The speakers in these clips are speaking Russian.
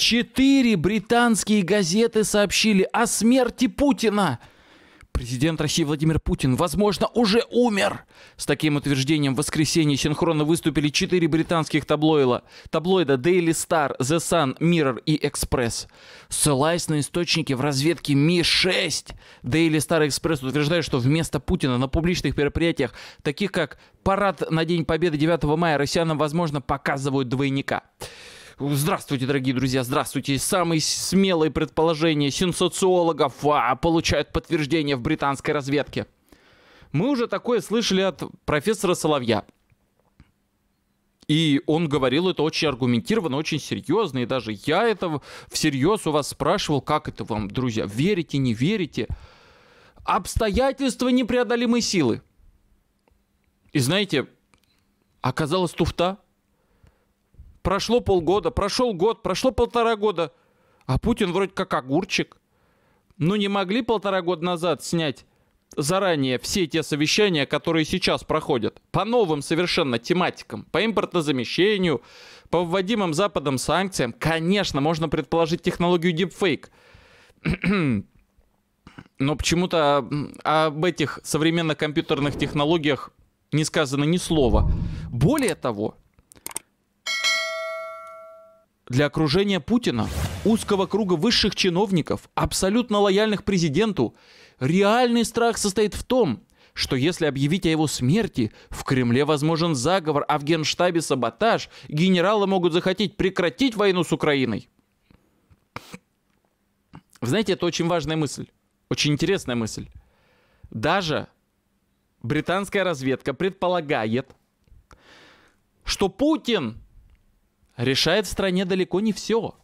Четыре британские газеты сообщили о смерти Путина. Президент России Владимир Путин, возможно, уже умер. С таким утверждением в воскресенье синхронно выступили четыре британских таблоида, таблоида Daily Star, The Sun, Mirror и Express. Ссылаясь на источники в разведке Ми-6, Daily Star и Express утверждают, что вместо Путина на публичных мероприятиях, таких как парад на День Победы 9 мая, россиянам, возможно, показывают двойника. Здравствуйте, дорогие друзья, здравствуйте. Самые смелые предположения сенсациологов а, получают подтверждение в британской разведке. Мы уже такое слышали от профессора Соловья. И он говорил это очень аргументированно, очень серьезно. И даже я это всерьез у вас спрашивал, как это вам, друзья, верите, не верите. Обстоятельства непреодолимой силы. И знаете, оказалась туфта – прошло полгода, прошел год, прошло полтора года, а Путин вроде как огурчик. Ну не могли полтора года назад снять заранее все те совещания, которые сейчас проходят, по новым совершенно тематикам, по импортозамещению, по вводимым Западом санкциям, конечно, можно предположить технологию дипфейк. Но почему-то об этих современных компьютерных технологиях не сказано ни слова. Более того, для окружения Путина, узкого круга высших чиновников, абсолютно лояльных президенту, реальный страх состоит в том, что если объявить о его смерти, в Кремле возможен заговор, а в генштабе саботаж, генералы могут захотеть прекратить войну с Украиной. Вы Знаете, это очень важная мысль, очень интересная мысль. Даже британская разведка предполагает, что Путин решает в стране далеко не все.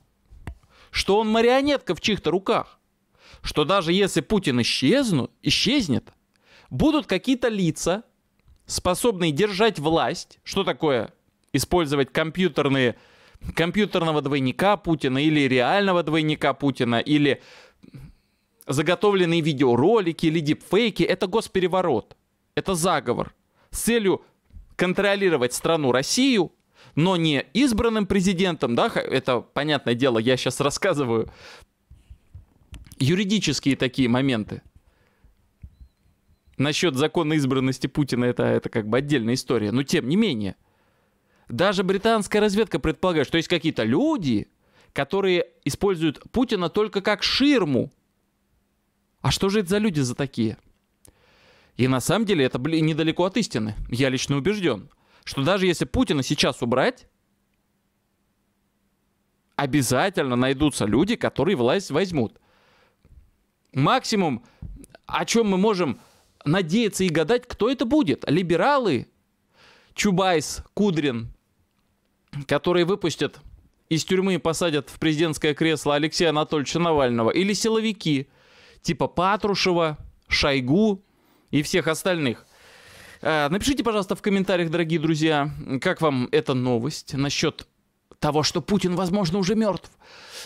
Что он марионетка в чьих-то руках. Что даже если Путин исчезну, исчезнет, будут какие-то лица, способные держать власть. Что такое использовать компьютерные, компьютерного двойника Путина или реального двойника Путина, или заготовленные видеоролики или дипфейки. Это госпереворот. Это заговор с целью контролировать страну Россию – но не избранным президентом, да, это понятное дело, я сейчас рассказываю, юридические такие моменты. Насчет законной избранности Путина это, это как бы отдельная история, но тем не менее. Даже британская разведка предполагает, что есть какие-то люди, которые используют Путина только как ширму. А что же это за люди за такие? И на самом деле это недалеко от истины. Я лично убежден что даже если Путина сейчас убрать, обязательно найдутся люди, которые власть возьмут. Максимум, о чем мы можем надеяться и гадать, кто это будет. Либералы, Чубайс, Кудрин, которые выпустят из тюрьмы и посадят в президентское кресло Алексея Анатольевича Навального, или силовики, типа Патрушева, Шойгу и всех остальных. Э, напишите, пожалуйста, в комментариях, дорогие друзья, как вам эта новость насчет того, что Путин, возможно, уже мертв.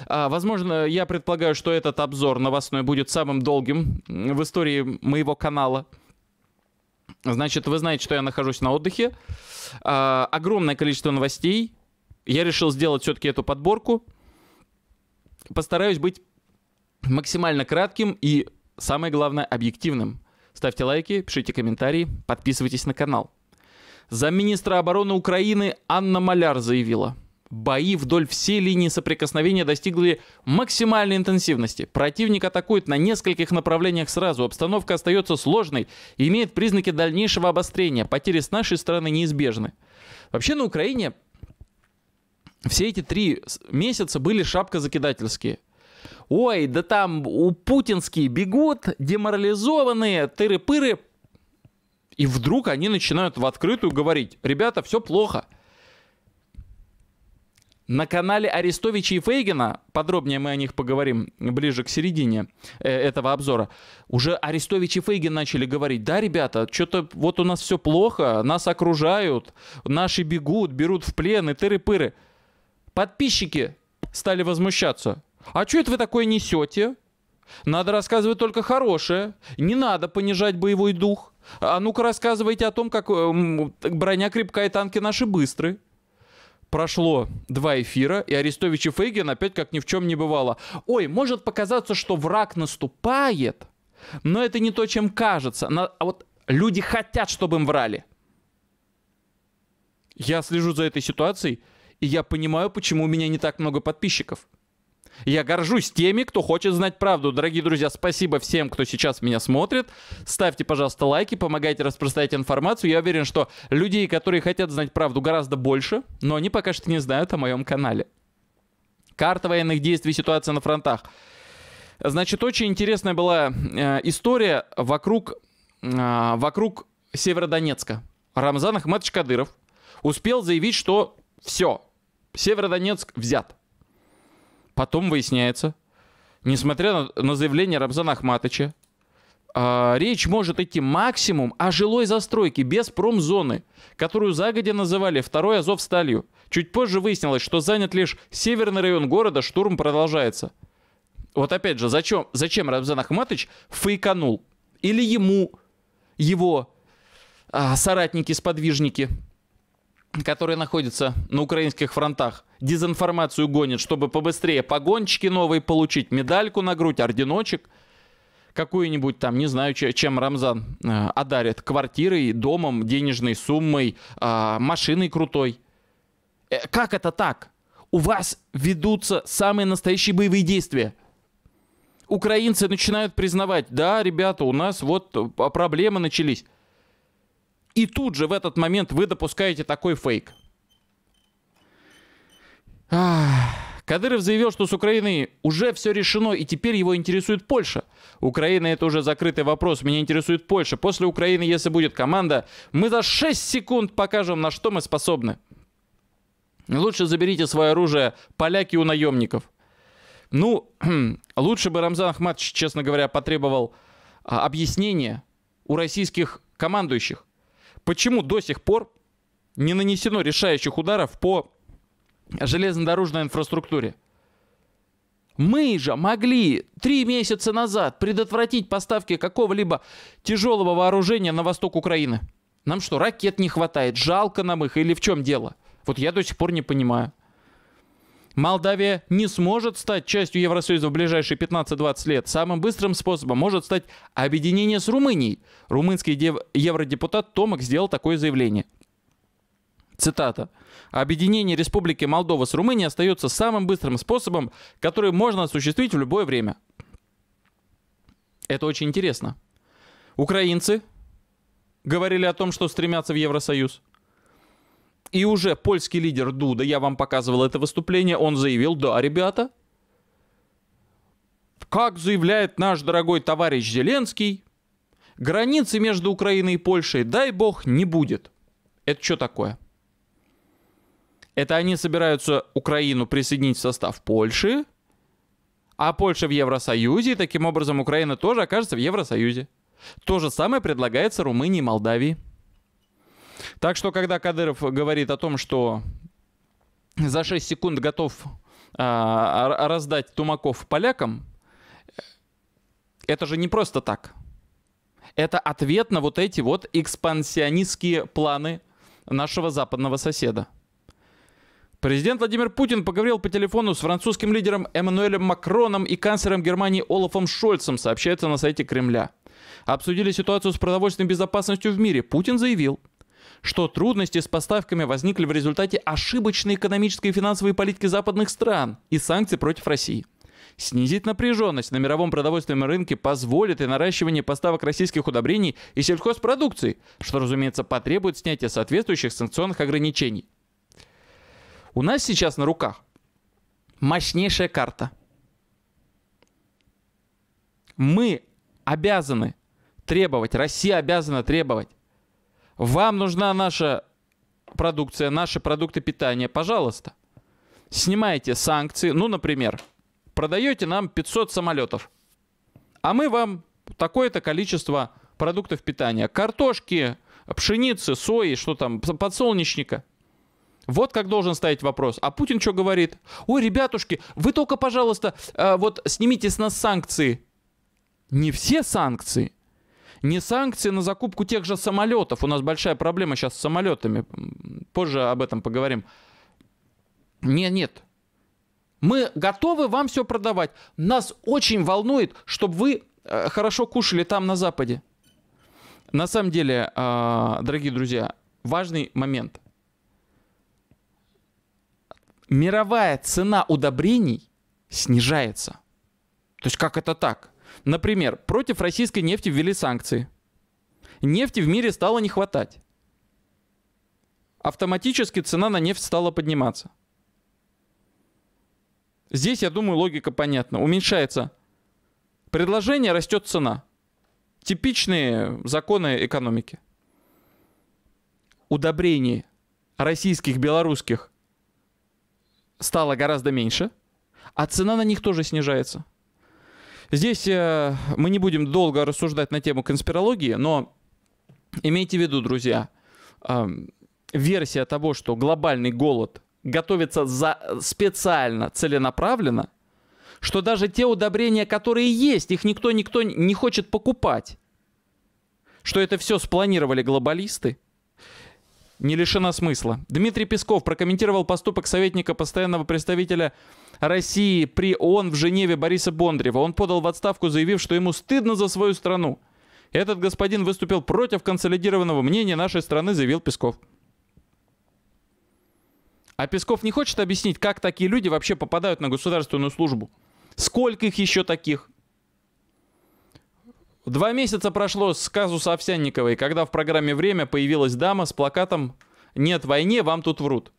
А, возможно, я предполагаю, что этот обзор новостной будет самым долгим в истории моего канала. Значит, вы знаете, что я нахожусь на отдыхе. А, огромное количество новостей. Я решил сделать все-таки эту подборку. Постараюсь быть максимально кратким и, самое главное, объективным. Ставьте лайки, пишите комментарии, подписывайтесь на канал. Замминистра обороны Украины Анна Маляр заявила. Бои вдоль всей линии соприкосновения достигли максимальной интенсивности. Противник атакует на нескольких направлениях сразу. Обстановка остается сложной и имеет признаки дальнейшего обострения. Потери с нашей стороны неизбежны. Вообще на Украине все эти три месяца были шапкозакидательские ой, да там у путинские бегут, деморализованные, тыры-пыры. И вдруг они начинают в открытую говорить, ребята, все плохо. На канале Арестовича и Фейгина, подробнее мы о них поговорим ближе к середине э, этого обзора, уже Арестович и Фейгин начали говорить, да, ребята, что-то вот у нас все плохо, нас окружают, наши бегут, берут в плен и тыры-пыры. Подписчики стали возмущаться. А что это вы такое несете? Надо рассказывать только хорошее. Не надо понижать боевой дух. А ну-ка рассказывайте о том, как э, броня крепкая, танки наши быстрые. Прошло два эфира, и Арестович и Фейген опять как ни в чем не бывало. Ой, может показаться, что враг наступает, но это не то, чем кажется. А вот люди хотят, чтобы им врали. Я слежу за этой ситуацией, и я понимаю, почему у меня не так много подписчиков. Я горжусь теми, кто хочет знать правду. Дорогие друзья, спасибо всем, кто сейчас меня смотрит. Ставьте, пожалуйста, лайки, помогайте распространять информацию. Я уверен, что людей, которые хотят знать правду, гораздо больше, но они пока что не знают о моем канале. Карта военных действий, ситуация на фронтах. Значит, очень интересная была э, история вокруг, э, вокруг Северодонецка. Рамзан Ахматович Кадыров успел заявить, что все, Северодонецк взят. Потом выясняется, несмотря на, на заявление Рамзана Ахматовича, э, а, речь может идти максимум о жилой застройке без промзоны, которую загодя называли второй Азов сталью. Чуть позже выяснилось, что занят лишь северный район города, штурм продолжается. Вот опять же, зачем, зачем Рамзан Ахматович фейканул? Или ему, его а, соратники, сподвижники, которые находятся на украинских фронтах, дезинформацию гонит, чтобы побыстрее погончики новые получить, медальку на грудь, орденочек какую-нибудь там, не знаю, чем Рамзан э, одарит, квартирой, домом, денежной суммой, э, машиной крутой. Э, как это так? У вас ведутся самые настоящие боевые действия. Украинцы начинают признавать, да, ребята, у нас вот э, проблемы начались. И тут же в этот момент вы допускаете такой фейк. Кадыров заявил, что с Украиной уже все решено, и теперь его интересует Польша. Украина это уже закрытый вопрос, меня интересует Польша. После Украины, если будет команда, мы за 6 секунд покажем, на что мы способны. Лучше заберите свое оружие, поляки у наемников. Ну, лучше бы Рамзан Ахматович, честно говоря, потребовал а, объяснения у российских командующих, почему до сих пор не нанесено решающих ударов по железнодорожной инфраструктуре. Мы же могли три месяца назад предотвратить поставки какого-либо тяжелого вооружения на восток Украины. Нам что, ракет не хватает? Жалко нам их или в чем дело? Вот я до сих пор не понимаю. Молдавия не сможет стать частью Евросоюза в ближайшие 15-20 лет. Самым быстрым способом может стать объединение с Румынией. Румынский евродепутат Томак сделал такое заявление. Цитата. «Объединение Республики Молдова с Румынией остается самым быстрым способом, который можно осуществить в любое время». Это очень интересно. Украинцы говорили о том, что стремятся в Евросоюз. И уже польский лидер Дуда, я вам показывал это выступление, он заявил, да, ребята, как заявляет наш дорогой товарищ Зеленский, границы между Украиной и Польшей, дай бог, не будет. Это что такое? Это они собираются Украину присоединить в состав Польши, а Польша в Евросоюзе, и таким образом Украина тоже окажется в Евросоюзе. То же самое предлагается Румынии и Молдавии. Так что, когда Кадыров говорит о том, что за 6 секунд готов а, раздать Тумаков полякам, это же не просто так. Это ответ на вот эти вот экспансионистские планы нашего западного соседа. Президент Владимир Путин поговорил по телефону с французским лидером Эммануэлем Макроном и канцлером Германии Олафом Шольцем, сообщается на сайте Кремля. Обсудили ситуацию с продовольственной безопасностью в мире. Путин заявил, что трудности с поставками возникли в результате ошибочной экономической и финансовой политики западных стран и санкций против России. Снизить напряженность на мировом продовольственном рынке позволит и наращивание поставок российских удобрений и сельхозпродукции, что, разумеется, потребует снятия соответствующих санкционных ограничений – у нас сейчас на руках мощнейшая карта. Мы обязаны требовать, Россия обязана требовать. Вам нужна наша продукция, наши продукты питания, пожалуйста. Снимайте санкции, ну, например, продаете нам 500 самолетов, а мы вам такое-то количество продуктов питания, картошки, пшеницы, сои, что там, подсолнечника. Вот как должен ставить вопрос. А Путин что говорит? Ой, ребятушки, вы только, пожалуйста, э, вот снимите с нас санкции. Не все санкции. Не санкции на закупку тех же самолетов. У нас большая проблема сейчас с самолетами. Позже об этом поговорим. Нет, нет. Мы готовы вам все продавать. Нас очень волнует, чтобы вы э, хорошо кушали там на Западе. На самом деле, э, дорогие друзья, важный момент – мировая цена удобрений снижается. То есть как это так? Например, против российской нефти ввели санкции. Нефти в мире стало не хватать. Автоматически цена на нефть стала подниматься. Здесь, я думаю, логика понятна. Уменьшается предложение, растет цена. Типичные законы экономики. Удобрений российских, белорусских стало гораздо меньше, а цена на них тоже снижается. Здесь э, мы не будем долго рассуждать на тему конспирологии, но имейте в виду, друзья, э, версия того, что глобальный голод готовится за, специально, целенаправленно, что даже те удобрения, которые есть, их никто никто не хочет покупать, что это все спланировали глобалисты – не лишена смысла. Дмитрий Песков прокомментировал поступок советника постоянного представителя России при ООН в Женеве Бориса Бондарева. Он подал в отставку, заявив, что ему стыдно за свою страну. Этот господин выступил против консолидированного мнения нашей страны, заявил Песков. А Песков не хочет объяснить, как такие люди вообще попадают на государственную службу. Сколько их еще таких? Два месяца прошло с казуса Овсянниковой, когда в программе «Время» появилась дама с плакатом «Нет войне, вам тут врут».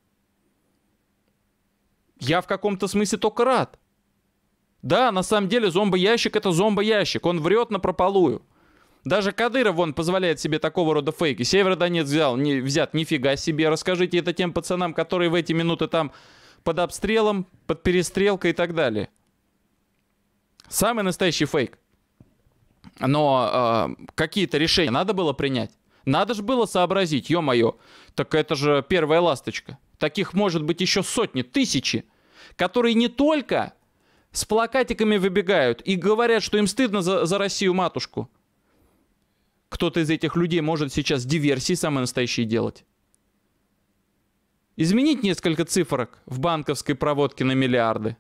Я в каком-то смысле только рад. Да, на самом деле зомбоящик это зомбоящик, он врет на прополую. Даже Кадыров, вон, позволяет себе такого рода фейки. Северодонец взял, не, взят, нифига себе. Расскажите это тем пацанам, которые в эти минуты там под обстрелом, под перестрелкой и так далее. Самый настоящий фейк. Но э, какие-то решения надо было принять. Надо же было сообразить, ё-моё, так это же первая ласточка. Таких может быть еще сотни, тысячи, которые не только с плакатиками выбегают и говорят, что им стыдно за, за Россию-матушку. Кто-то из этих людей может сейчас диверсии самые настоящие делать. Изменить несколько цифрок в банковской проводке на миллиарды.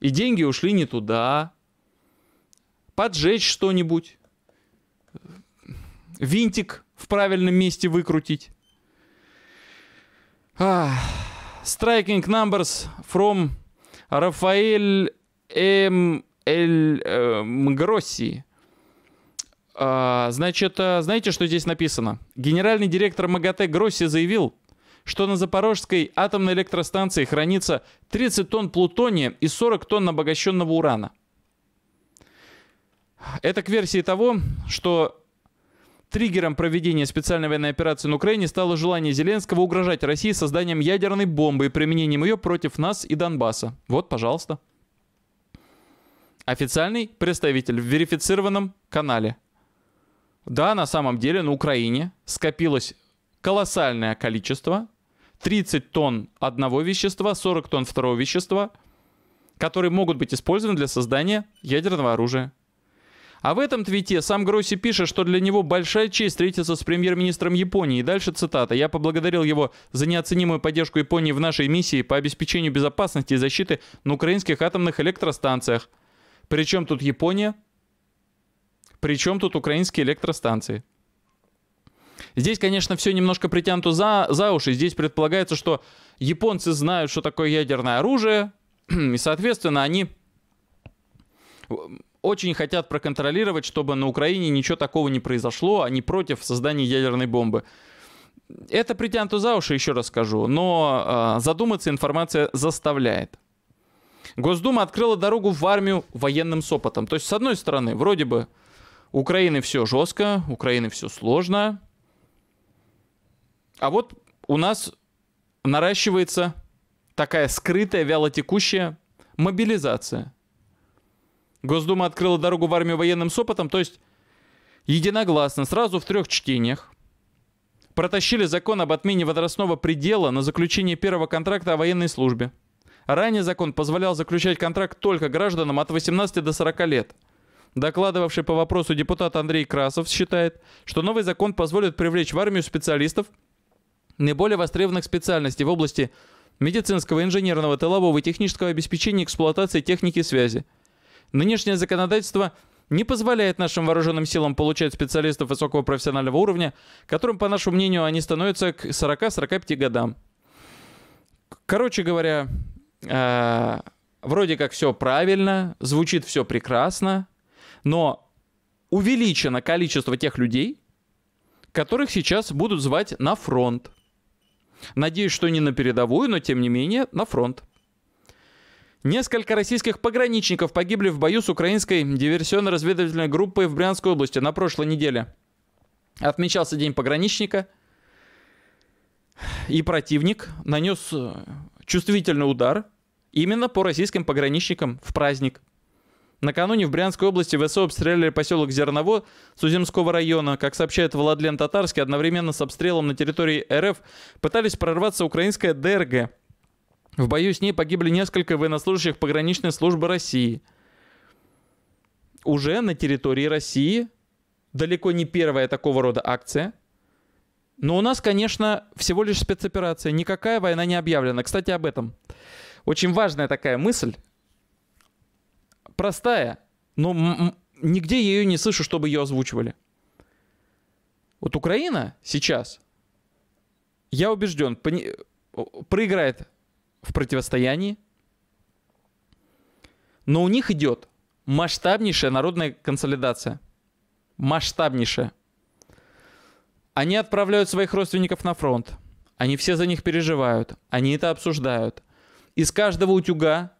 И деньги ушли не туда, поджечь что-нибудь, винтик в правильном месте выкрутить. Striking numbers from Рафаэль М. Эль э, а, значит, а, знаете, что здесь написано? Генеральный директор МАГАТЭ Гросси заявил, что на Запорожской атомной электростанции хранится 30 тонн плутония и 40 тонн обогащенного урана. Это к версии того, что триггером проведения специальной военной операции на Украине стало желание Зеленского угрожать России созданием ядерной бомбы и применением ее против нас и Донбасса. Вот, пожалуйста. Официальный представитель в верифицированном канале. Да, на самом деле на Украине скопилось колоссальное количество. 30 тонн одного вещества, 40 тонн второго вещества, которые могут быть использованы для создания ядерного оружия. А в этом твите сам Гросси пишет, что для него большая честь встретиться с премьер-министром Японии. И дальше цитата. «Я поблагодарил его за неоценимую поддержку Японии в нашей миссии по обеспечению безопасности и защиты на украинских атомных электростанциях». Причем тут Япония? Причем тут украинские электростанции? Здесь, конечно, все немножко притянуто за, за уши. Здесь предполагается, что японцы знают, что такое ядерное оружие, и, соответственно, они очень хотят проконтролировать, чтобы на Украине ничего такого не произошло, они а против создания ядерной бомбы. Это притянуто за уши, еще раз скажу, но э, задуматься информация заставляет. Госдума открыла дорогу в армию военным сопотом. То есть, с одной стороны, вроде бы Украины все жестко, Украины все сложно, а вот у нас наращивается такая скрытая, вялотекущая мобилизация – Госдума открыла дорогу в армию военным сопотом, то есть единогласно, сразу в трех чтениях, протащили закон об отмене возрастного предела на заключение первого контракта о военной службе. Ранее закон позволял заключать контракт только гражданам от 18 до 40 лет. Докладывавший по вопросу депутат Андрей Красов считает, что новый закон позволит привлечь в армию специалистов наиболее востребованных специальностей в области медицинского, инженерного, тылового и технического обеспечения эксплуатации техники связи – Нынешнее законодательство не позволяет нашим вооруженным силам получать специалистов высокого профессионального уровня, которым, по нашему мнению, они становятся к 40-45 годам. Короче говоря, э, вроде как все правильно, звучит все прекрасно, но увеличено количество тех людей, которых сейчас будут звать на фронт. Надеюсь, что не на передовую, но тем не менее на фронт. Несколько российских пограничников погибли в бою с украинской диверсионно-разведывательной группой в Брянской области на прошлой неделе. Отмечался День пограничника, и противник нанес э, чувствительный удар именно по российским пограничникам в праздник. Накануне в Брянской области ВСО обстреляли поселок Зерново Суземского района. Как сообщает Владлен Татарский, одновременно с обстрелом на территории РФ пытались прорваться украинская ДРГ – в бою с ней погибли несколько военнослужащих пограничной службы России. Уже на территории России далеко не первая такого рода акция. Но у нас, конечно, всего лишь спецоперация. Никакая война не объявлена. Кстати, об этом. Очень важная такая мысль. Простая, но нигде я ее не слышу, чтобы ее озвучивали. Вот Украина сейчас, я убежден, э, проиграет в противостоянии, но у них идет масштабнейшая народная консолидация. Масштабнейшая. Они отправляют своих родственников на фронт. Они все за них переживают. Они это обсуждают. Из каждого утюга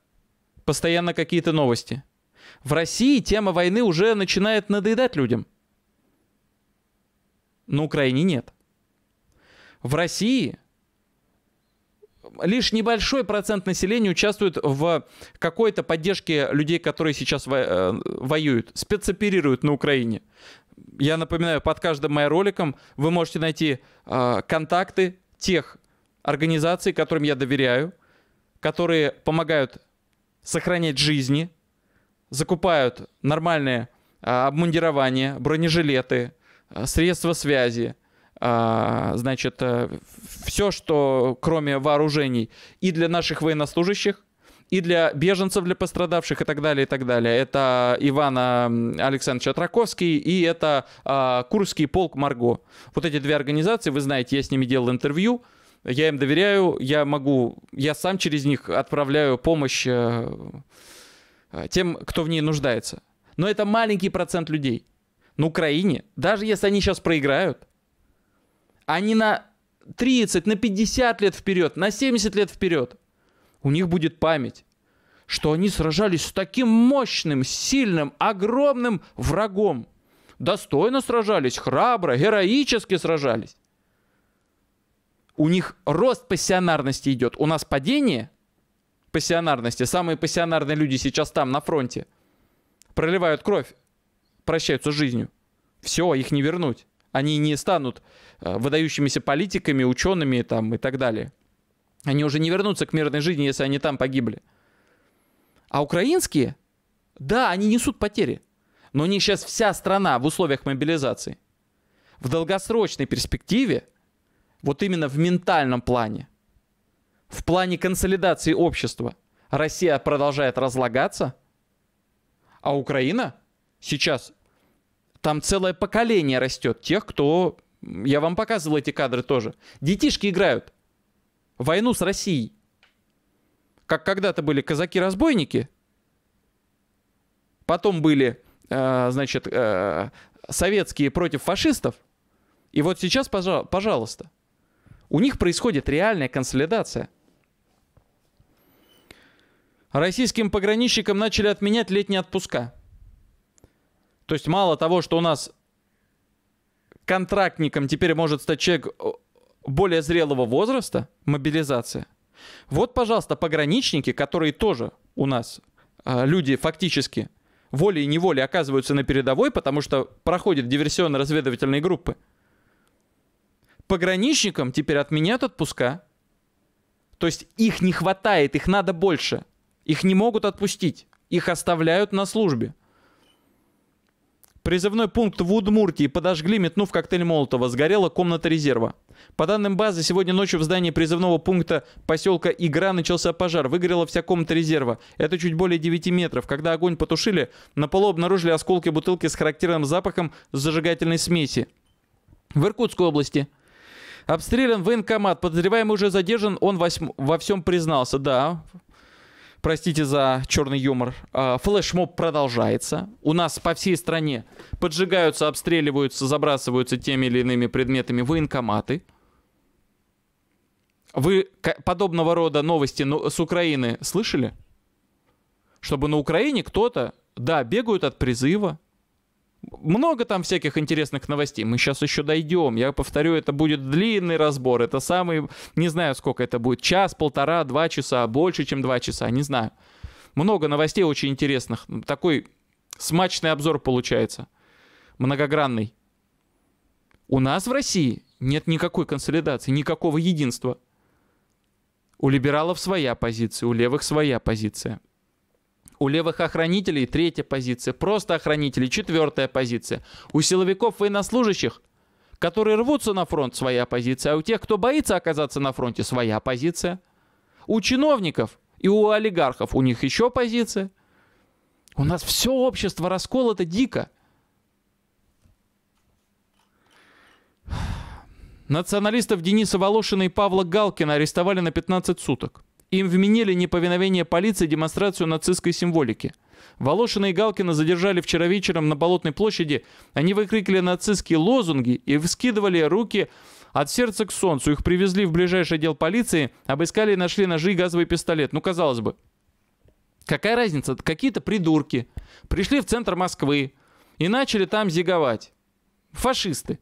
постоянно какие-то новости. В России тема войны уже начинает надоедать людям. На Украине нет. В России лишь небольшой процент населения участвует в какой-то поддержке людей, которые сейчас э, воюют, спецоперируют на Украине. Я напоминаю, под каждым моим роликом вы можете найти э, контакты тех организаций, которым я доверяю, которые помогают сохранять жизни, закупают нормальное э, обмундирование, бронежилеты, э, средства связи – а, значит, э, все, что кроме вооружений и для наших военнослужащих, и для беженцев, для пострадавших и так далее, и так далее. Это Ивана Александровича Траковский и это э, Курский полк Марго. Вот эти две организации, вы знаете, я с ними делал интервью, я им доверяю, я могу, я сам через них отправляю помощь э, э тем, кто в ней нуждается. Но это маленький процент людей. На Украине, даже если они сейчас проиграют, они на 30, на 50 лет вперед, на 70 лет вперед. У них будет память, что они сражались с таким мощным, сильным, огромным врагом. Достойно сражались, храбро, героически сражались. У них рост пассионарности идет. У нас падение пассионарности. Самые пассионарные люди сейчас там, на фронте. Проливают кровь, прощаются с жизнью. Все, их не вернуть. Они не станут э, выдающимися политиками, учеными там, и так далее. Они уже не вернутся к мирной жизни, если они там погибли. А украинские, да, они несут потери. Но у них сейчас вся страна в условиях мобилизации. В долгосрочной перспективе, вот именно в ментальном плане, в плане консолидации общества, Россия продолжает разлагаться, а Украина сейчас там целое поколение растет тех, кто... Я вам показывал эти кадры тоже. Детишки играют. Войну с Россией. Как когда-то были казаки-разбойники. Потом были, э, значит, э, советские против фашистов. И вот сейчас, пожалуйста, у них происходит реальная консолидация. Российским пограничникам начали отменять летние отпуска. То есть мало того, что у нас контрактником теперь может стать человек э, более зрелого возраста, мобилизация. Вот, пожалуйста, пограничники, которые тоже у нас э, люди фактически волей и неволей оказываются на передовой, потому что проходят диверсионно-разведывательные группы. Пограничникам теперь отменят отпуска. То есть их не хватает, их надо больше. Их не могут отпустить. Их оставляют на службе. Призывной пункт в Удмуртии подожгли, метнув коктейль Молотова. Сгорела комната резерва. По данным базы, сегодня ночью в здании призывного пункта поселка Игра начался пожар. Выгорела вся комната резерва. Это чуть более 9 метров. Когда огонь потушили, на полу обнаружили осколки бутылки с характерным запахом зажигательной смеси. В Иркутской области Обстрелян военкомат. Подозреваемый уже задержан. Он восьм... во всем признался. Да, простите за черный юмор, а, флешмоб продолжается. У нас по всей стране поджигаются, обстреливаются, забрасываются теми или иными предметами военкоматы. Вы подобного рода новости ну, с Украины слышали? Чтобы на Украине кто-то, да, бегают от призыва, много там всяких интересных новостей. Мы сейчас еще дойдем. Я повторю, это будет длинный разбор. Это самый, не знаю, сколько это будет. Час, полтора, два часа, больше, чем два часа, не знаю. Много новостей очень интересных. Такой смачный обзор получается. Многогранный. У нас в России нет никакой консолидации, никакого единства. У либералов своя позиция, у левых своя позиция. У левых охранителей третья позиция, просто охранители. четвертая позиция. У силовиков военнослужащих, которые рвутся на фронт, своя позиция. А у тех, кто боится оказаться на фронте, своя позиция. У чиновников и у олигархов у них еще позиция. У нас все общество расколото дико. Националистов Дениса Волошина и Павла Галкина арестовали на 15 суток. Им вменили неповиновение полиции демонстрацию нацистской символики. Волошина и Галкина задержали вчера вечером на Болотной площади. Они выкрикли нацистские лозунги и вскидывали руки от сердца к солнцу. Их привезли в ближайший отдел полиции, обыскали и нашли ножи и газовый пистолет. Ну, казалось бы, какая разница? Какие-то придурки пришли в центр Москвы и начали там зиговать. Фашисты.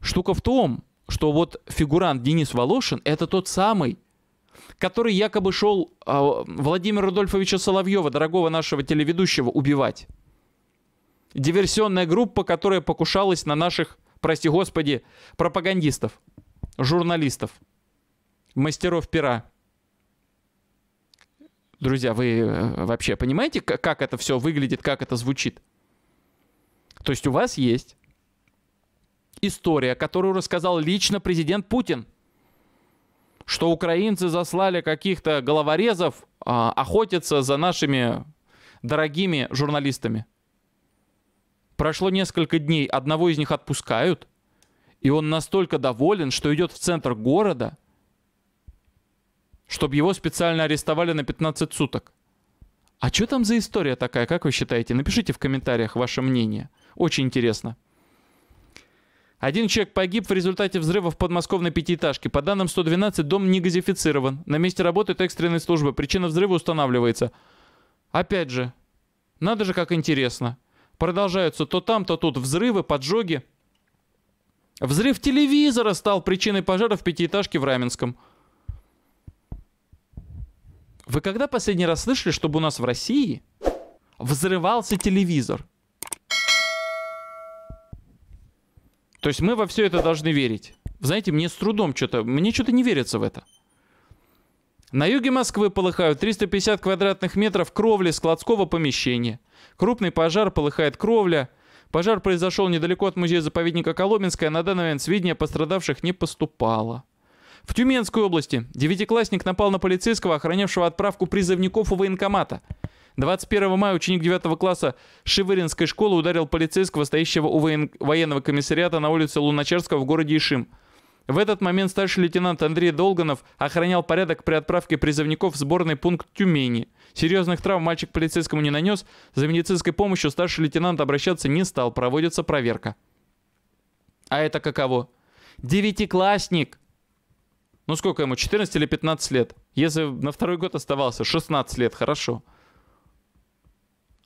Штука в том, что вот фигурант Денис Волошин – это тот самый, который якобы шел э, Владимира Рудольфовича Соловьева, дорогого нашего телеведущего, убивать. Диверсионная группа, которая покушалась на наших, прости господи, пропагандистов, журналистов, мастеров пера. Друзья, вы э, вообще понимаете, как это все выглядит, как это звучит? То есть у вас есть история, которую рассказал лично президент Путин. Что украинцы заслали каких-то головорезов а, охотиться за нашими дорогими журналистами. Прошло несколько дней, одного из них отпускают, и он настолько доволен, что идет в центр города, чтобы его специально арестовали на 15 суток. А что там за история такая, как вы считаете? Напишите в комментариях ваше мнение. Очень интересно. Один человек погиб в результате взрыва в подмосковной пятиэтажке. По данным 112, дом не газифицирован. На месте работают экстренные службы. Причина взрыва устанавливается. Опять же, надо же как интересно. Продолжаются то там, то тут взрывы, поджоги. Взрыв телевизора стал причиной пожара в пятиэтажке в Раменском. Вы когда последний раз слышали, чтобы у нас в России взрывался телевизор? То есть мы во все это должны верить. Знаете, мне с трудом что-то, мне что-то не верится в это. На юге Москвы полыхают 350 квадратных метров кровли складского помещения. Крупный пожар, полыхает кровля. Пожар произошел недалеко от музея-заповедника Коломенская, на данный момент сведения пострадавших не поступало. В Тюменской области девятиклассник напал на полицейского, охранявшего отправку призывников у военкомата. 21 мая ученик 9 класса Шивыринской школы ударил полицейского, стоящего у воен... военного комиссариата на улице Луначарского в городе Ишим. В этот момент старший лейтенант Андрей Долганов охранял порядок при отправке призывников в сборный пункт Тюмени. Серьезных травм мальчик полицейскому не нанес, за медицинской помощью старший лейтенант обращаться не стал, проводится проверка. А это каково? Девятиклассник! Ну сколько ему, 14 или 15 лет? Если на второй год оставался, 16 лет, хорошо. Хорошо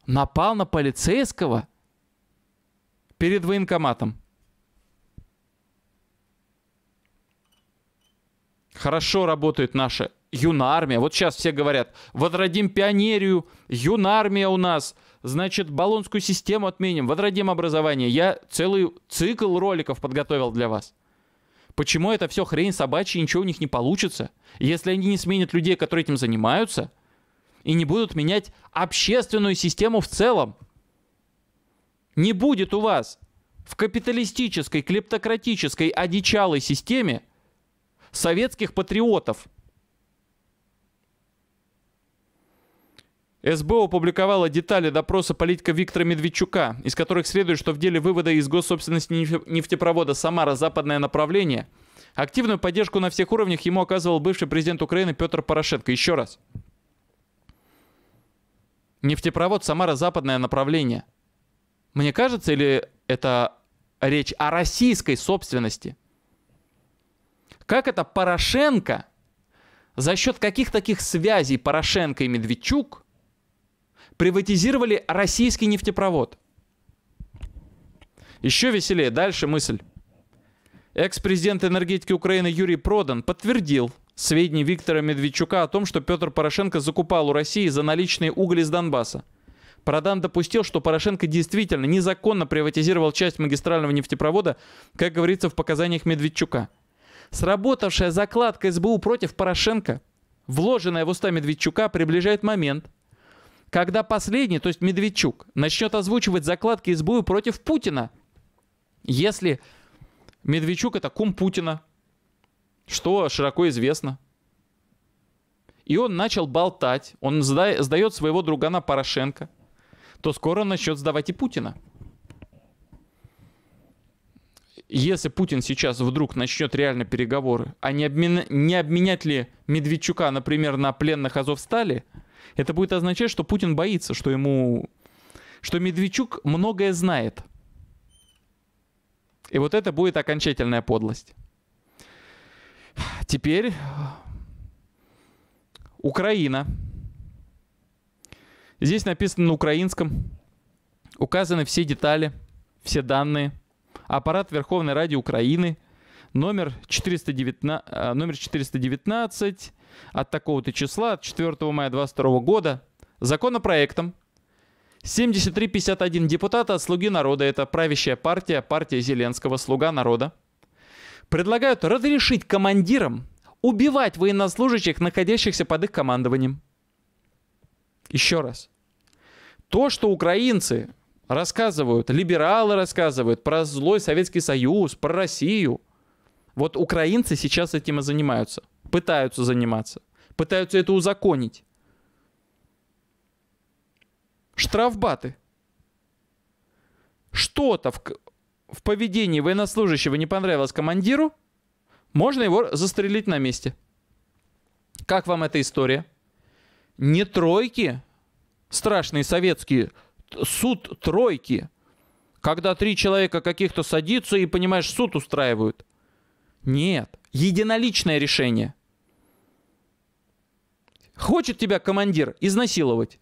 напал на полицейского перед военкоматом. Хорошо работает наша юнармия. Вот сейчас все говорят, возродим пионерию, юнармия у нас. Значит, баллонскую систему отменим, возродим образование. Я целый цикл роликов подготовил для вас. Почему это все хрень собачья, ничего у них не получится? Если они не сменят людей, которые этим занимаются, и не будут менять общественную систему в целом. Не будет у вас в капиталистической, клептократической, одичалой системе советских патриотов. СБ опубликовала детали допроса политика Виктора Медведчука, из которых следует, что в деле вывода из госсобственности нефтепровода «Самара-Западное направление» активную поддержку на всех уровнях ему оказывал бывший президент Украины Петр Порошенко. Еще раз – Нефтепровод Самара-Западное направление. Мне кажется, или это речь о российской собственности? Как это Порошенко, за счет каких таких связей Порошенко и Медведчук приватизировали российский нефтепровод? Еще веселее, дальше мысль. Экс-президент энергетики Украины Юрий Продан подтвердил, сведений Виктора Медведчука о том, что Петр Порошенко закупал у России за наличные угли с Донбасса. Продан допустил, что Порошенко действительно незаконно приватизировал часть магистрального нефтепровода, как говорится в показаниях Медведчука. Сработавшая закладка СБУ против Порошенко, вложенная в уста Медведчука, приближает момент, когда последний, то есть Медведчук, начнет озвучивать закладки СБУ против Путина. Если Медведчук это кум Путина, что широко известно. И он начал болтать, он сдает своего друга на Порошенко, то скоро он начнет сдавать и Путина. Если Путин сейчас вдруг начнет реально переговоры, а не, обмен... не обменять ли Медведчука, например, на пленных Азовстали, это будет означать, что Путин боится, что ему... что Медведчук многое знает. И вот это будет окончательная подлость. Теперь Украина. Здесь написано на украинском. Указаны все детали, все данные. Аппарат Верховной Ради Украины. Номер 419, э, номер 419 от такого-то числа, от 4 мая 2022 года. Законопроектом 7351 депутата от «Слуги народа». Это правящая партия, партия Зеленского, «Слуга народа» предлагают разрешить командирам убивать военнослужащих, находящихся под их командованием. Еще раз. То, что украинцы рассказывают, либералы рассказывают про злой Советский Союз, про Россию, вот украинцы сейчас этим и занимаются. Пытаются заниматься. Пытаются это узаконить. Штрафбаты. Что-то в, в поведении военнослужащего не понравилось командиру, можно его застрелить на месте. Как вам эта история? Не тройки, страшные советские, суд тройки, когда три человека каких-то садятся и, понимаешь, суд устраивают. Нет, единоличное решение. Хочет тебя командир изнасиловать,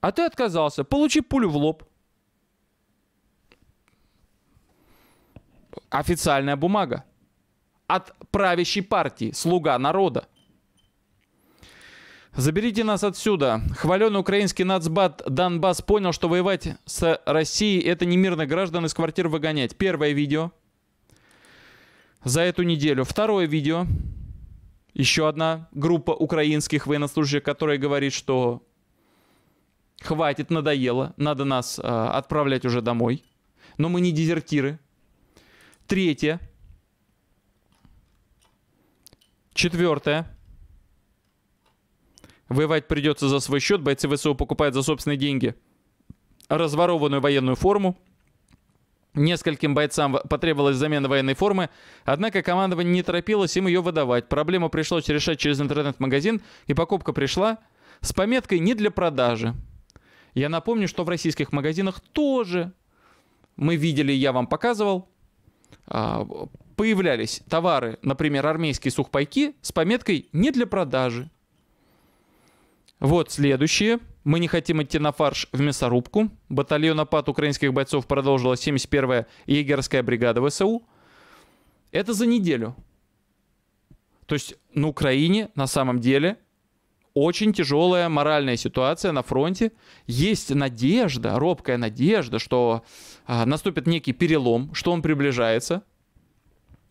а ты отказался, получи пулю в лоб. официальная бумага от правящей партии «Слуга народа». Заберите нас отсюда. Хваленый украинский нацбат Донбасс понял, что воевать с Россией – это не мирных граждан из квартир выгонять. Первое видео за эту неделю. Второе видео. Еще одна группа украинских военнослужащих, которая говорит, что хватит, надоело, надо нас э, отправлять уже домой. Но мы не дезертиры, Третье. Четвертое. Воевать придется за свой счет, бойцы ВСУ покупают за собственные деньги разворованную военную форму. Нескольким бойцам потребовалась замена военной формы, однако командование не торопилось им ее выдавать. Проблему пришлось решать через интернет-магазин, и покупка пришла с пометкой «не для продажи». Я напомню, что в российских магазинах тоже мы видели, я вам показывал, а, появлялись товары, например, армейские сухпайки с пометкой «не для продажи». Вот следующее. Мы не хотим идти на фарш в мясорубку. Батальон опад украинских бойцов продолжила 71-я егерская бригада ВСУ. Это за неделю. То есть на Украине на самом деле очень тяжелая моральная ситуация на фронте. Есть надежда, робкая надежда, что а, наступит некий перелом, что он приближается,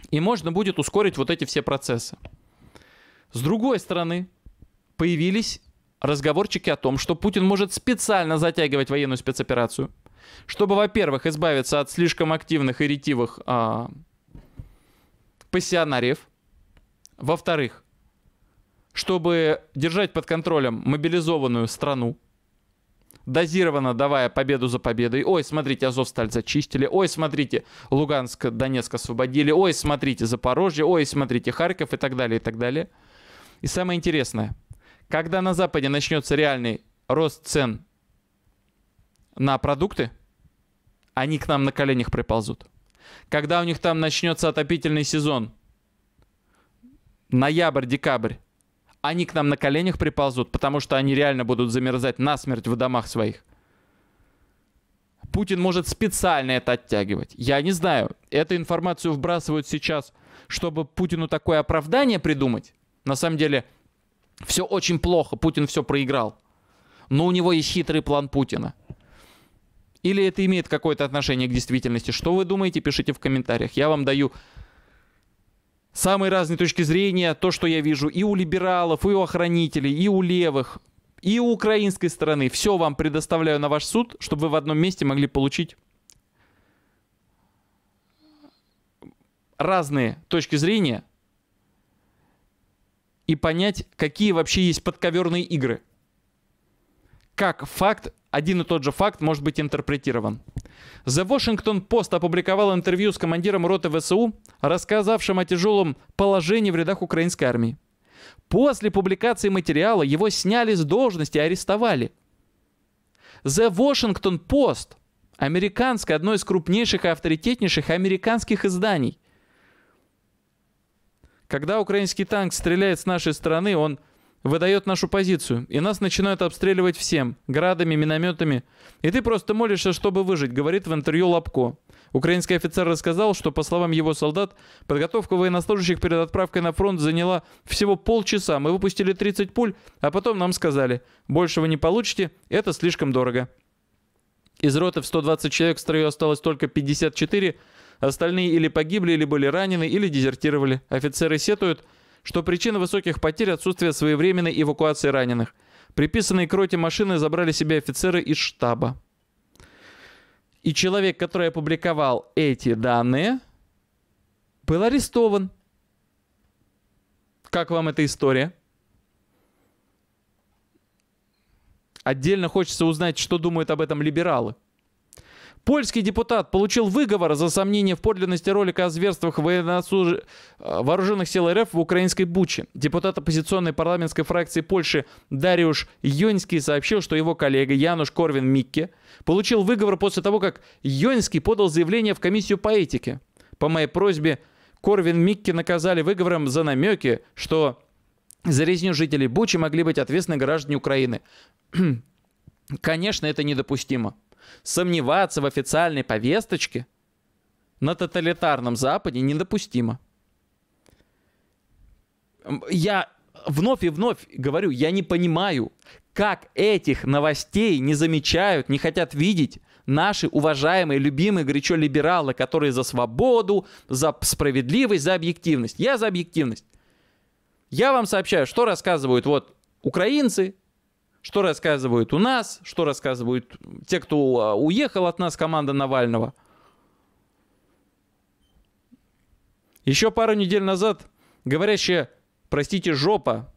и можно будет ускорить вот эти все процессы. С другой стороны, появились разговорчики о том, что Путин может специально затягивать военную спецоперацию, чтобы, во-первых, избавиться от слишком активных и ретивых э, пассионариев, во-вторых, чтобы держать под контролем мобилизованную страну, дозированно давая победу за победой. Ой, смотрите, Азовсталь зачистили. Ой, смотрите, Луганск, Донецк освободили. Ой, смотрите, Запорожье. Ой, смотрите, Харьков и так далее, и так далее. И самое интересное, когда на Западе начнется реальный рост цен на продукты, они к нам на коленях приползут. Когда у них там начнется отопительный сезон, ноябрь-декабрь, они к нам на коленях приползут, потому что они реально будут замерзать насмерть в домах своих. Путин может специально это оттягивать. Я не знаю. Эту информацию вбрасывают сейчас, чтобы Путину такое оправдание придумать. На самом деле, все очень плохо, Путин все проиграл. Но у него есть хитрый план Путина. Или это имеет какое-то отношение к действительности? Что вы думаете, пишите в комментариях. Я вам даю самые разные точки зрения, то, что я вижу и у либералов, и у охранителей, и у левых, и у украинской стороны. Все вам предоставляю на ваш суд, чтобы вы в одном месте могли получить разные точки зрения и понять, какие вообще есть подковерные игры. Как факт, один и тот же факт может быть интерпретирован. The Washington Post опубликовал интервью с командиром роты ВСУ, рассказавшим о тяжелом положении в рядах украинской армии. После публикации материала его сняли с должности и арестовали. The Washington Post, американское, одно из крупнейших и авторитетнейших американских изданий. Когда украинский танк стреляет с нашей стороны, он выдает нашу позицию, и нас начинают обстреливать всем, градами, минометами. И ты просто молишься, чтобы выжить, говорит в интервью Лапко. Украинский офицер рассказал, что, по словам его солдат, подготовка военнослужащих перед отправкой на фронт заняла всего полчаса. Мы выпустили 30 пуль, а потом нам сказали, больше вы не получите, это слишком дорого. Из роты в 120 человек в строю осталось только 54, остальные или погибли, или были ранены, или дезертировали. Офицеры сетуют – что причина высоких потерь – отсутствие своевременной эвакуации раненых. Приписанные к роте машины забрали себе офицеры из штаба. И человек, который опубликовал эти данные, был арестован. Как вам эта история? Отдельно хочется узнать, что думают об этом либералы – Польский депутат получил выговор за сомнение в подлинности ролика о зверствах военнослуж... Э, вооруженных сил РФ в украинской Буче. Депутат оппозиционной парламентской фракции Польши Дариуш Йонский сообщил, что его коллега Януш Корвин Микке получил выговор после того, как Йонский подал заявление в комиссию по этике. По моей просьбе Корвин Микке наказали выговором за намеки, что за резню жителей Бучи могли быть ответственны граждане Украины. Конечно, это недопустимо. Сомневаться в официальной повесточке на тоталитарном Западе недопустимо. Я вновь и вновь говорю, я не понимаю, как этих новостей не замечают, не хотят видеть наши уважаемые, любимые горячо либералы, которые за свободу, за справедливость, за объективность. Я за объективность. Я вам сообщаю, что рассказывают вот украинцы, что рассказывают у нас, что рассказывают те, кто а, уехал от нас, команда Навального. Еще пару недель назад говорящая, простите, жопа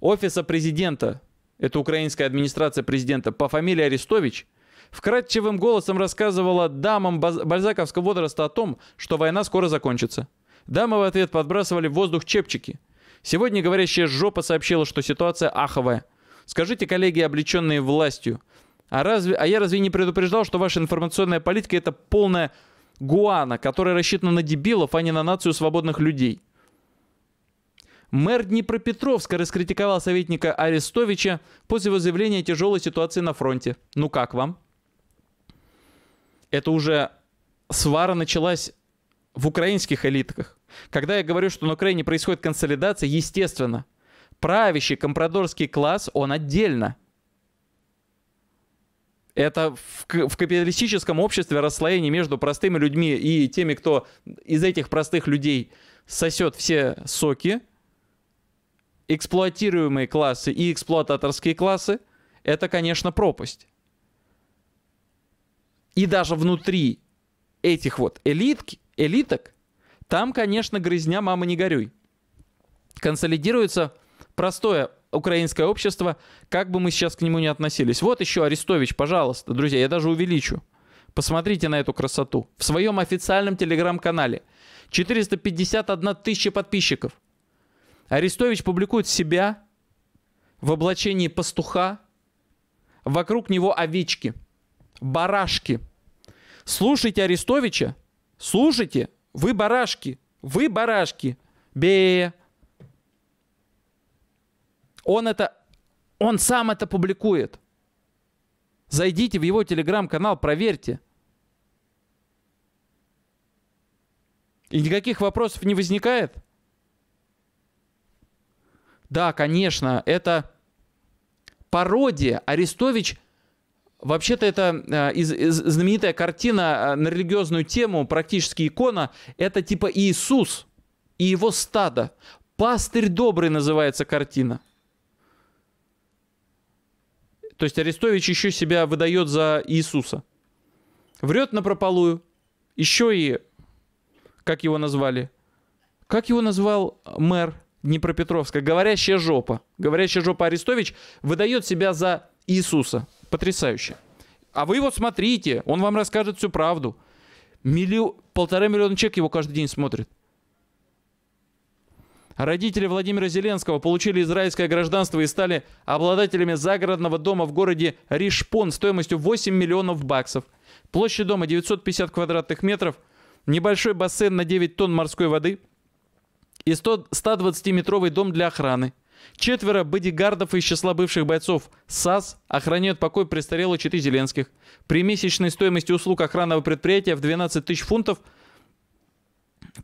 офиса президента, это украинская администрация президента по фамилии Арестович, вкрадчивым голосом рассказывала дамам бальзаковского возраста о том, что война скоро закончится. Дамы в ответ подбрасывали в воздух чепчики. Сегодня говорящая жопа сообщила, что ситуация аховая – Скажите, коллеги, облеченные властью, а, разве, а я разве не предупреждал, что ваша информационная политика это полная гуана, которая рассчитана на дебилов, а не на нацию свободных людей? Мэр Днепропетровска раскритиковал советника Арестовича после его заявления о тяжелой ситуации на фронте. Ну как вам? Это уже свара началась в украинских элитках. Когда я говорю, что на Украине происходит консолидация, естественно – Правящий компрадорский класс, он отдельно. Это в, в капиталистическом обществе расслоение между простыми людьми и теми, кто из этих простых людей сосет все соки, эксплуатируемые классы и эксплуататорские классы, это, конечно, пропасть. И даже внутри этих вот элитки, элиток, там, конечно, грызня «мама, не горюй». Консолидируется простое украинское общество, как бы мы сейчас к нему не относились. Вот еще Арестович, пожалуйста, друзья, я даже увеличу. Посмотрите на эту красоту. В своем официальном телеграм-канале 451 тысяча подписчиков. Арестович публикует себя в облачении пастуха. Вокруг него овечки, барашки. Слушайте Арестовича, слушайте, вы барашки, вы барашки. Бе, он это, он сам это публикует. Зайдите в его телеграм-канал, проверьте. И никаких вопросов не возникает? Да, конечно, это пародия. Арестович, вообще-то это э, из, из, знаменитая картина э, на религиозную тему, практически икона, это типа Иисус и его стадо. Пастырь добрый называется картина. То есть Арестович еще себя выдает за Иисуса. Врет на прополую. Еще и, как его назвали? Как его назвал мэр Днепропетровска? Говорящая жопа. Говорящая жопа Арестович выдает себя за Иисуса. Потрясающе. А вы его смотрите, он вам расскажет всю правду. Милли... Полтора миллиона человек его каждый день смотрит. Родители Владимира Зеленского получили израильское гражданство и стали обладателями загородного дома в городе Ришпон стоимостью 8 миллионов баксов. Площадь дома 950 квадратных метров, небольшой бассейн на 9 тонн морской воды и 120-метровый дом для охраны. Четверо бодигардов из числа бывших бойцов САС охраняют покой престарелых четы Зеленских. При месячной стоимости услуг охранного предприятия в 12 тысяч фунтов –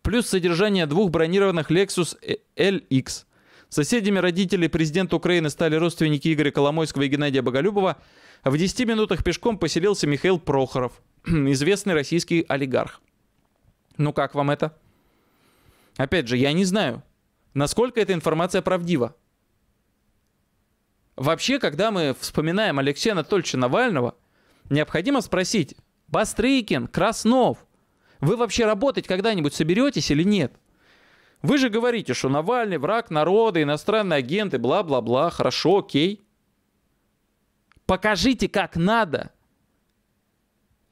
Плюс содержание двух бронированных Lexus LX. Соседями родителей президента Украины стали родственники Игоря Коломойского и Геннадия Боголюбова. в 10 минутах пешком поселился Михаил Прохоров, известный российский олигарх. Ну как вам это? Опять же, я не знаю, насколько эта информация правдива. Вообще, когда мы вспоминаем Алексея Анатольевича Навального, необходимо спросить, Бастрыкин, Краснов – вы вообще работать когда-нибудь соберетесь или нет? Вы же говорите, что Навальный враг народа, иностранные агенты, бла-бла-бла, хорошо, окей. Покажите, как надо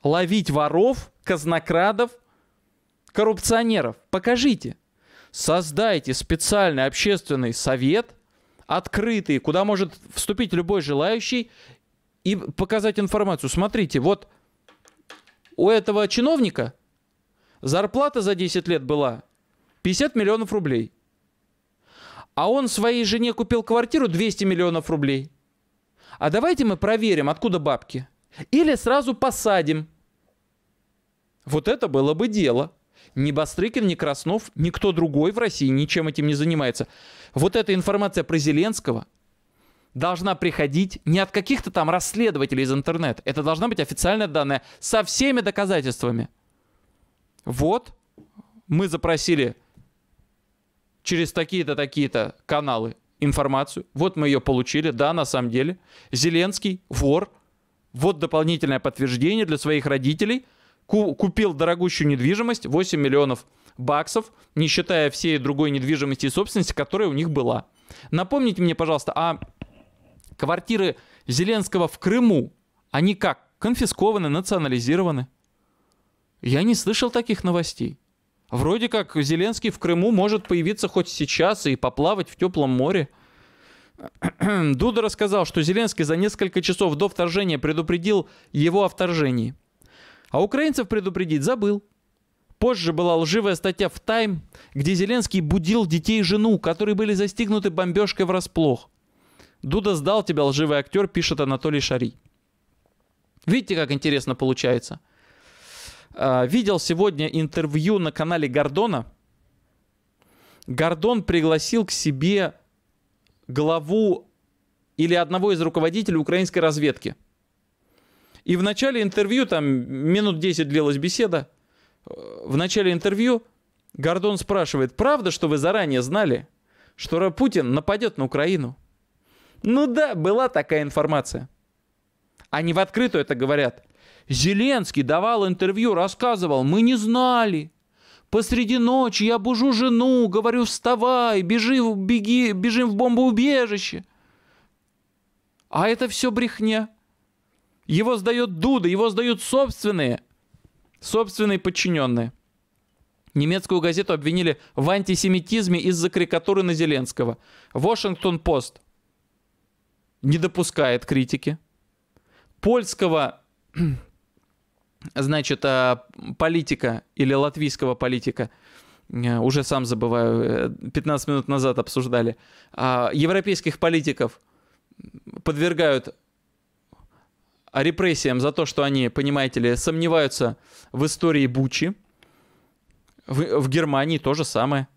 ловить воров, казнокрадов, коррупционеров. Покажите. Создайте специальный общественный совет, открытый, куда может вступить любой желающий, и показать информацию. Смотрите, вот у этого чиновника Зарплата за 10 лет была 50 миллионов рублей. А он своей жене купил квартиру 200 миллионов рублей. А давайте мы проверим, откуда бабки. Или сразу посадим. Вот это было бы дело. Ни Бастрыкин, ни Краснов, никто другой в России ничем этим не занимается. Вот эта информация про Зеленского должна приходить не от каких-то там расследователей из интернета. Это должна быть официальная данная со всеми доказательствами вот, мы запросили через такие-то, такие-то каналы информацию, вот мы ее получили, да, на самом деле, Зеленский вор, вот дополнительное подтверждение для своих родителей, купил дорогущую недвижимость, 8 миллионов баксов, не считая всей другой недвижимости и собственности, которая у них была. Напомните мне, пожалуйста, а квартиры Зеленского в Крыму, они как, конфискованы, национализированы? Я не слышал таких новостей. Вроде как Зеленский в Крыму может появиться хоть сейчас и поплавать в теплом море. Дуда рассказал, что Зеленский за несколько часов до вторжения предупредил его о вторжении. А украинцев предупредить забыл. Позже была лживая статья в «Тайм», где Зеленский будил детей и жену, которые были застигнуты бомбежкой врасплох. «Дуда сдал тебя, лживый актер», пишет Анатолий Шарий. Видите, как интересно получается – а, видел сегодня интервью на канале Гордона. Гордон пригласил к себе главу или одного из руководителей украинской разведки. И в начале интервью, там минут 10 длилась беседа, э, в начале интервью Гордон спрашивает, правда, что вы заранее знали, что Путин нападет на Украину? Ну да, была такая информация. Они в открытую это говорят. Зеленский давал интервью, рассказывал, мы не знали. Посреди ночи я бужу жену, говорю, вставай, бежи, беги, бежим в бомбоубежище. А это все брехня. Его сдает Дуда, его сдают собственные, собственные подчиненные. Немецкую газету обвинили в антисемитизме из-за карикатуры на Зеленского. Вашингтон-Пост не допускает критики. Польского значит, а политика или латвийского политика, э, уже сам забываю, 15 э, минут назад обсуждали, а европейских политиков подвергают а, репрессиям за то, что они, понимаете ли, сомневаются в истории Бучи. В, в Германии то же самое.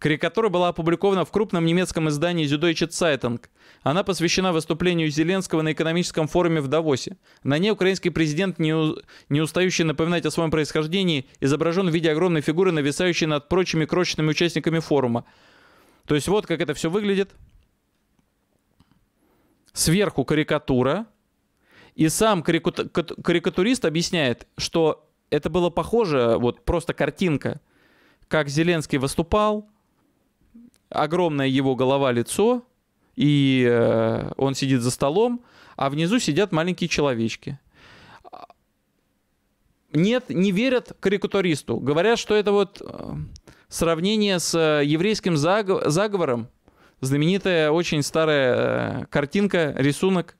Карикатура была опубликована в крупном немецком издании Süddeutsche Zeitung. Она посвящена выступлению Зеленского на экономическом форуме в Давосе. На ней украинский президент, не, у... устающий напоминать о своем происхождении, изображен в виде огромной фигуры, нависающей над прочими крошечными участниками форума. То есть вот как это все выглядит. Сверху карикатура. И сам карикатурист объясняет, что это было похоже, вот просто картинка, как Зеленский выступал, огромная его голова-лицо, и э, он сидит за столом, а внизу сидят маленькие человечки. Нет, не верят карикатуристу. Говорят, что это вот э, сравнение с э, еврейским заговором. Знаменитая очень старая э, картинка, рисунок,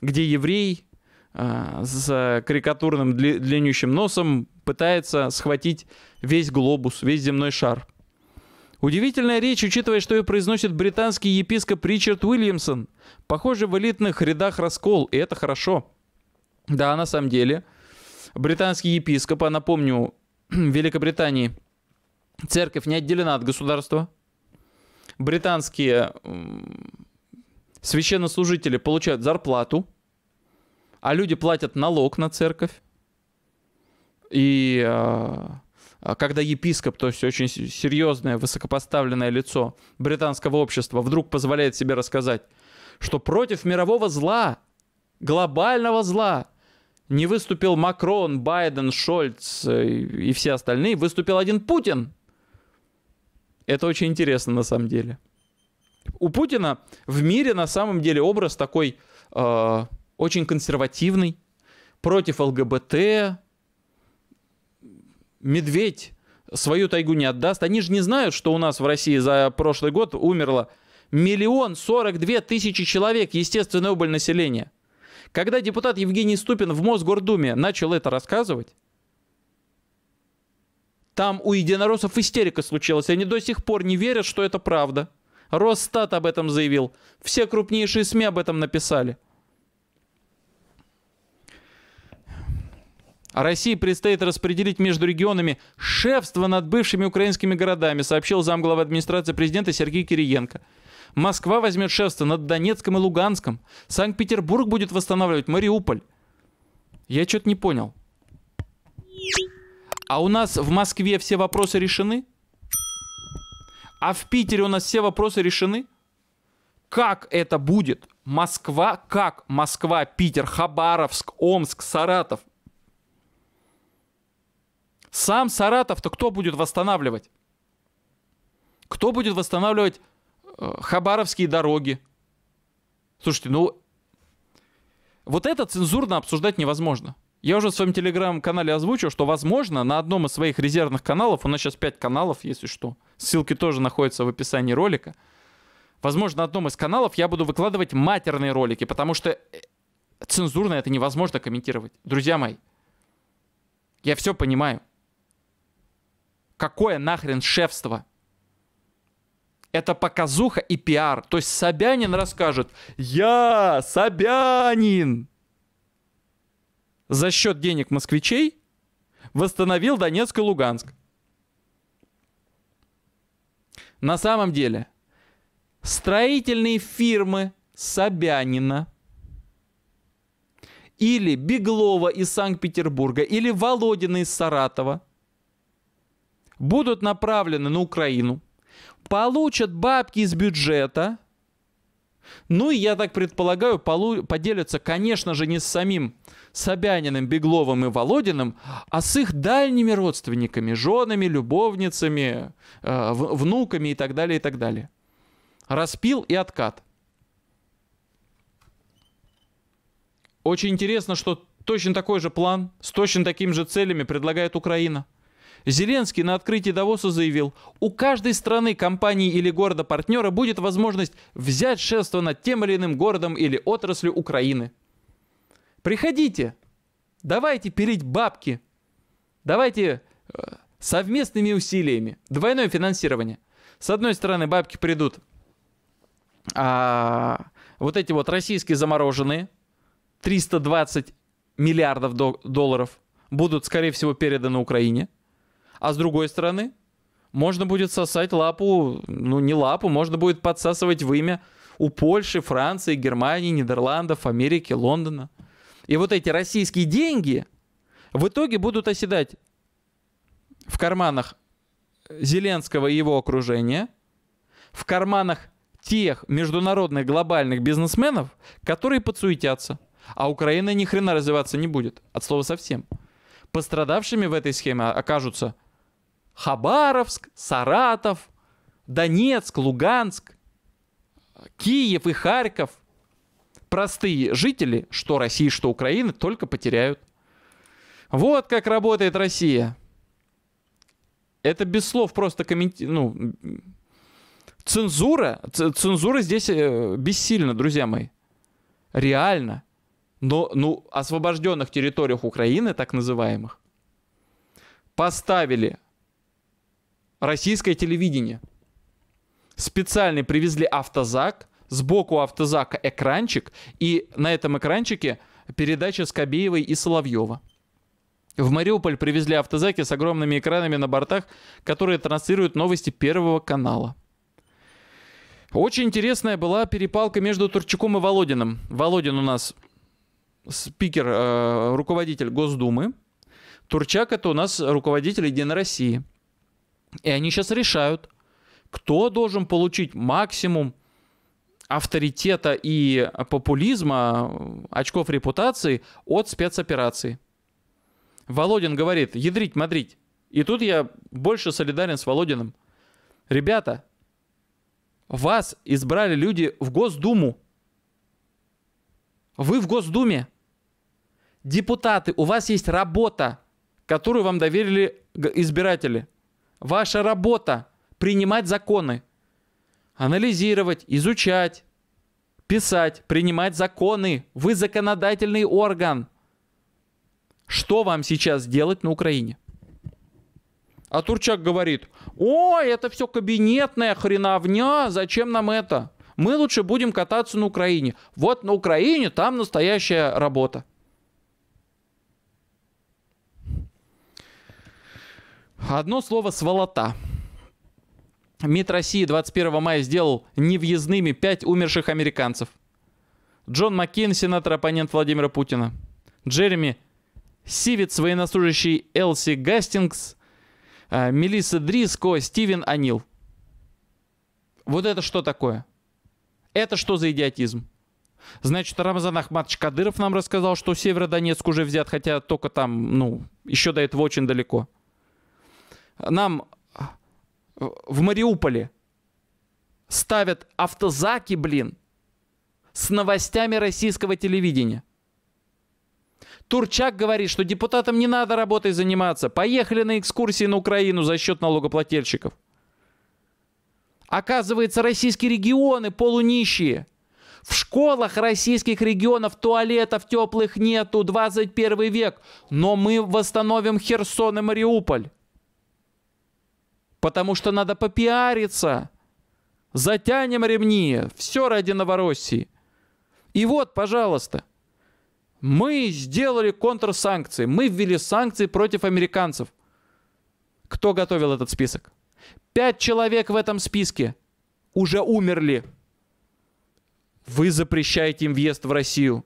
где еврей с карикатурным длиннющим носом пытается схватить весь глобус, весь земной шар – Удивительная речь, учитывая, что ее произносит британский епископ Ричард Уильямсон. Похоже, в элитных рядах раскол, и это хорошо. Да, на самом деле, британский епископ, а напомню, в Великобритании церковь не отделена от государства. Британские священнослужители получают зарплату, а люди платят налог на церковь. И э, а когда епископ, то есть очень серьезное, высокопоставленное лицо британского общества, вдруг позволяет себе рассказать, что против мирового зла, глобального зла, не выступил Макрон, Байден, Шольц э, и все остальные, выступил один Путин. Это очень интересно на самом деле. У Путина в мире на самом деле образ такой э, очень консервативный, против ЛГБТ, медведь свою тайгу не отдаст. Они же не знают, что у нас в России за прошлый год умерло миллион сорок две тысячи человек, естественная убыль населения. Когда депутат Евгений Ступин в Мосгордуме начал это рассказывать, там у единороссов истерика случилась. Они до сих пор не верят, что это правда. Росстат об этом заявил. Все крупнейшие СМИ об этом написали. А России предстоит распределить между регионами шефство над бывшими украинскими городами, сообщил замглавы администрации президента Сергей Кириенко. Москва возьмет шефство над Донецком и Луганском. Санкт-Петербург будет восстанавливать Мариуполь. Я что-то не понял. А у нас в Москве все вопросы решены? А в Питере у нас все вопросы решены? Как это будет? Москва, как Москва, Питер, Хабаровск, Омск, Саратов сам Саратов-то кто будет восстанавливать? Кто будет восстанавливать э, хабаровские дороги? Слушайте, ну вот это цензурно обсуждать невозможно. Я уже в своем телеграм-канале озвучил, что, возможно, на одном из своих резервных каналов, у нас сейчас 5 каналов, если что, ссылки тоже находятся в описании ролика, возможно, на одном из каналов я буду выкладывать матерные ролики, потому что э, цензурно это невозможно комментировать. Друзья мои, я все понимаю. Какое нахрен шефство? Это показуха и пиар. То есть Собянин расскажет, я Собянин за счет денег москвичей восстановил Донецк и Луганск. На самом деле, строительные фирмы Собянина или Беглова из Санкт-Петербурга, или Володина из Саратова – будут направлены на Украину, получат бабки из бюджета, ну и, я так предполагаю, полу- поделятся, конечно же, не с самим Собяниным, Бегловым и Володиным, а с их дальними родственниками, женами, любовницами, э, внуками и так далее, и так далее. Распил и откат. Очень интересно, что точно такой же план с точно такими же целями предлагает Украина – Зеленский на открытии Давоса заявил, у каждой страны, компании или города-партнера будет возможность взять шефство над тем или иным городом или отраслью Украины. Приходите, давайте переть бабки, давайте э, совместными усилиями, двойное финансирование. С одной стороны, бабки придут а, вот эти вот российские замороженные, 320 миллиардов долларов, будут, скорее всего, переданы Украине – а с другой стороны, можно будет сосать лапу, ну не лапу, можно будет подсасывать вымя у Польши, Франции, Германии, Нидерландов, Америки, Лондона. И вот эти российские деньги в итоге будут оседать в карманах Зеленского и его окружения, в карманах тех международных глобальных бизнесменов, которые подсуетятся. А Украина ни хрена развиваться не будет, от слова совсем. Пострадавшими в этой схеме окажутся Хабаровск, Саратов, Донецк, Луганск, Киев и Харьков. Простые жители, что России, что Украины, только потеряют. Вот как работает Россия. Это без слов просто комменти... Ну, цензура, цензура здесь э, бессильна, друзья мои. Реально. Но, ну, освобожденных территориях Украины, так называемых, поставили российское телевидение. Специально привезли автозак, сбоку автозака экранчик, и на этом экранчике передача Скобеевой и Соловьева. В Мариуполь привезли автозаки с огромными экранами на бортах, которые транслируют новости Первого канала. Очень интересная была перепалка между Турчаком и Володиным. Володин у нас спикер, э, руководитель Госдумы. Турчак это у нас руководитель Единой России – и они сейчас решают, кто должен получить максимум авторитета и э, популизма, э, очков репутации от спецоперации. Володин говорит, ядрить, мадрить. И тут я больше солидарен с Володиным. Ребята, вас избрали люди в Госдуму. Вы в Госдуме. Депутаты, у вас есть работа, которую вам доверили избиратели – Ваша работа – принимать законы. Анализировать, изучать, писать, принимать законы. Вы законодательный орган. Что вам сейчас делать на Украине? А Турчак говорит, "Ой, это все кабинетная хреновня, зачем нам это? Мы лучше будем кататься на Украине. Вот на Украине там настоящая работа. Одно слово «сволота». МИД России 21 мая сделал невъездными пять умерших американцев. Джон Маккейн, сенатор, оппонент Владимира Путина. Джереми Сивец, военнослужащий Элси Гастингс. А, Мелисса Дриско, Стивен Анил. Вот это что такое? Это что за идиотизм? Значит, Рамзан Ахматович Кадыров нам рассказал, что Северодонецк уже взят, хотя только там, ну, еще до этого очень далеко нам э, в Мариуполе ставят автозаки, блин, с новостями российского телевидения. Турчак говорит, что депутатам не надо работой заниматься. Поехали на экскурсии на Украину за счет налогоплательщиков. Оказывается, российские регионы полунищие. В школах российских регионов туалетов теплых нету, 21 век. Но мы восстановим Херсон и Мариуполь потому что надо попиариться. Затянем ремни, все ради Новороссии. И вот, пожалуйста, мы сделали контрсанкции, мы ввели санкции против американцев. Кто готовил этот список? Пять человек в этом списке уже умерли. Вы запрещаете им въезд в Россию.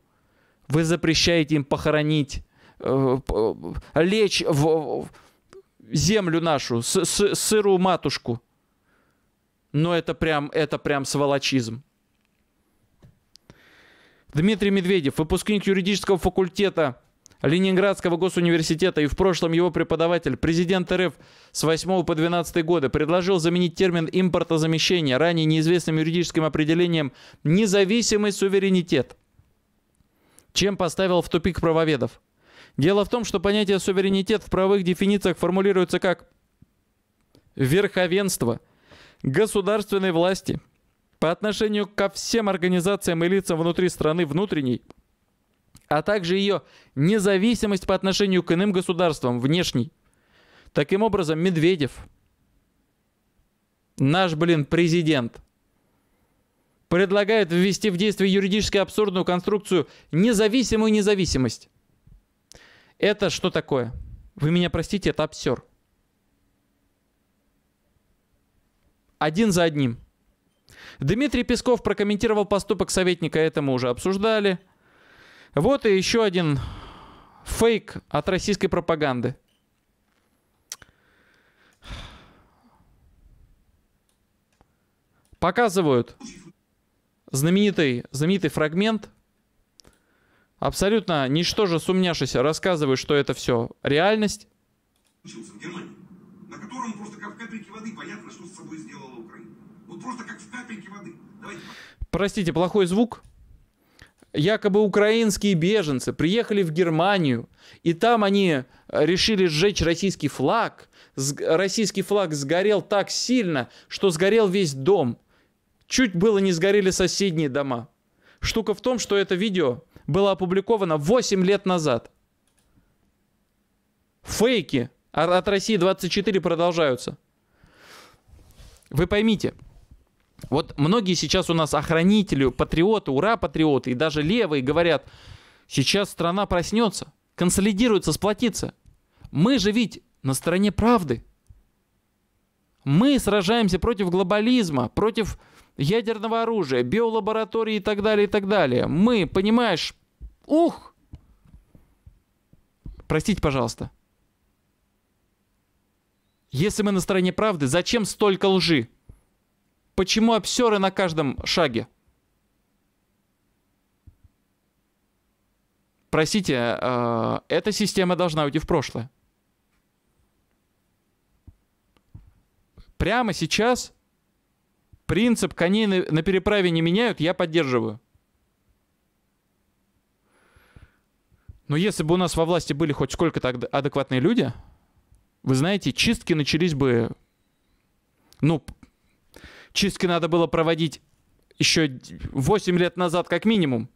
Вы запрещаете им похоронить, э, лечь в, землю нашу, с, с, сырую матушку. Но это прям, это прям сволочизм. Дмитрий Медведев, выпускник юридического факультета Ленинградского госуниверситета и в прошлом его преподаватель, президент РФ с 8 по 12 годы, предложил заменить термин импортозамещения ранее неизвестным юридическим определением «независимый суверенитет», чем поставил в тупик правоведов. Дело в том, что понятие суверенитет в правовых дефинициях формулируется как верховенство государственной власти по отношению ко всем организациям и лицам внутри страны внутренней, а также ее независимость по отношению к иным государствам внешней. Таким образом, Медведев, наш, блин, президент, предлагает ввести в действие юридически абсурдную конструкцию независимую независимость. Это что такое? Вы меня простите, это обсер. Один за одним. Дмитрий Песков прокомментировал поступок советника, это мы уже обсуждали. Вот и еще один фейк от российской пропаганды. Показывают знаменитый, знаменитый фрагмент абсолютно ничтоже сумняшись, рассказывает, что это все реальность. Учился в Германии, на котором просто как в капельке воды понятно, что с собой сделала Украина. Вот просто как в капельке воды. Давайте... Простите, плохой звук. Якобы украинские беженцы приехали в Германию, и там они э, решили сжечь российский флаг. Российский флаг сгорел так сильно, что сгорел весь дом. Чуть было не сгорели соседние дома. Штука в том, что это видео было опубликовано 8 лет назад. Фейки а от России 24 продолжаются. Вы поймите, вот многие сейчас у нас охранители, патриоты, ура, патриоты, и даже левые говорят, сейчас страна проснется, консолидируется, сплотится. Мы же ведь на стороне правды. Мы сражаемся против глобализма, против ядерного оружия, биолаборатории и так далее, и так далее. Мы, понимаешь, ух! Простите, пожалуйста. Если мы на стороне правды, зачем столько лжи? Почему обсеры на каждом шаге? Простите, э, эта система должна уйти в прошлое. Прямо сейчас Принцип коней на, на переправе не меняют, я поддерживаю. Но если бы у нас во власти были хоть сколько-то адекватные люди, вы знаете, чистки начались бы... Ну, чистки надо было проводить еще 8 лет назад как минимум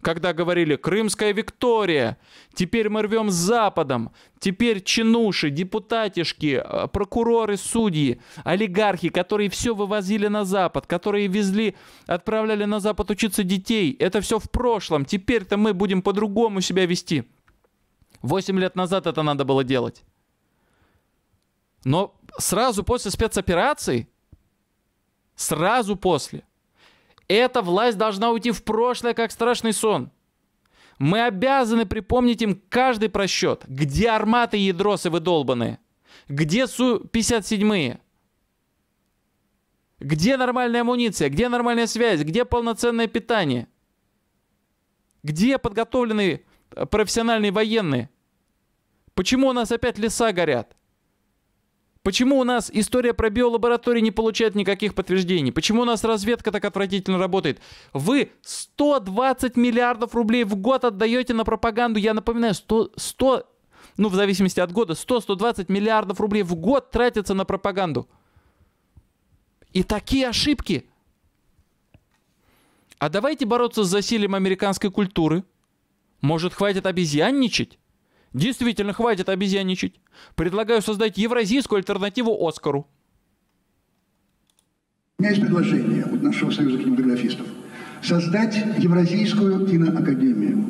когда говорили «Крымская Виктория», теперь мы рвем с Западом, теперь чинуши, депутатишки, э, прокуроры, судьи, олигархи, которые все вывозили на Запад, которые везли, отправляли на Запад учиться детей. Это все в прошлом, теперь-то мы будем по-другому себя вести. Восемь лет назад это надо было делать. Но сразу после спецоперации, сразу после, эта власть должна уйти в прошлое, как страшный сон. Мы обязаны припомнить им каждый просчет. Где арматы и ядросы выдолбаны? Где Су-57? Где нормальная амуниция? Где нормальная связь? Где полноценное питание? Где подготовленные э, профессиональные военные? Почему у нас опять леса горят? Почему у нас история про биолаборатории не получает никаких подтверждений? Почему у нас разведка так отвратительно работает? Вы 120 миллиардов рублей в год отдаете на пропаганду. Я напоминаю, 100, 100 ну, в зависимости от года, 100-120 миллиардов рублей в год тратится на пропаганду. И такие ошибки. А давайте бороться с засилием американской культуры. Может, хватит обезьянничать? Действительно, хватит обезьяничать. Предлагаю создать евразийскую альтернативу Оскару. У меня есть предложение от нашего союза кинематографистов. Создать Евразийскую киноакадемию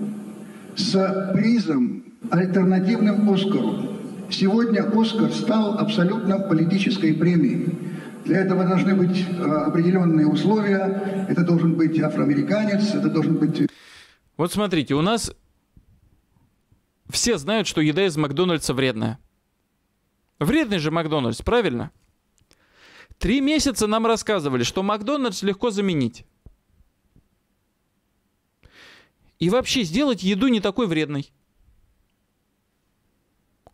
с призом альтернативным Оскару. Сегодня Оскар стал абсолютно политической премией. Для этого должны быть э, определенные условия. Это должен быть афроамериканец, это должен быть... Вот смотрите, у нас все знают, что еда из Макдональдса вредная. Вредный же Макдональдс, правильно? Три месяца нам рассказывали, что Макдональдс легко заменить. И вообще сделать еду не такой вредной.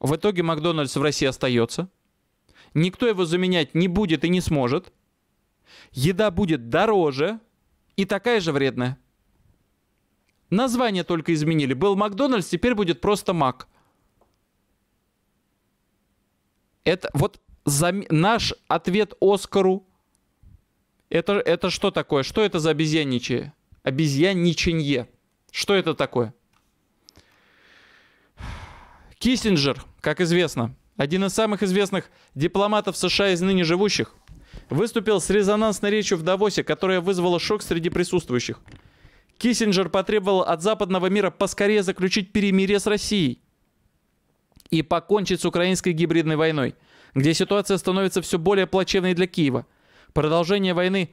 В итоге Макдональдс в России остается. Никто его заменять не будет и не сможет. Еда будет дороже и такая же вредная. Название только изменили. Был Макдональдс, теперь будет просто Мак. Это вот зам... наш ответ Оскару. Это, это что такое? Что это за обезьянничье? Обезьянничанье. Что это такое? Киссинджер, как известно, один из самых известных дипломатов США из ныне живущих, выступил с резонансной речью в Давосе, которая вызвала шок среди присутствующих. Киссинджер потребовал от западного мира поскорее заключить перемирие с Россией и покончить с украинской гибридной войной, где ситуация становится все более плачевной для Киева. Продолжение войны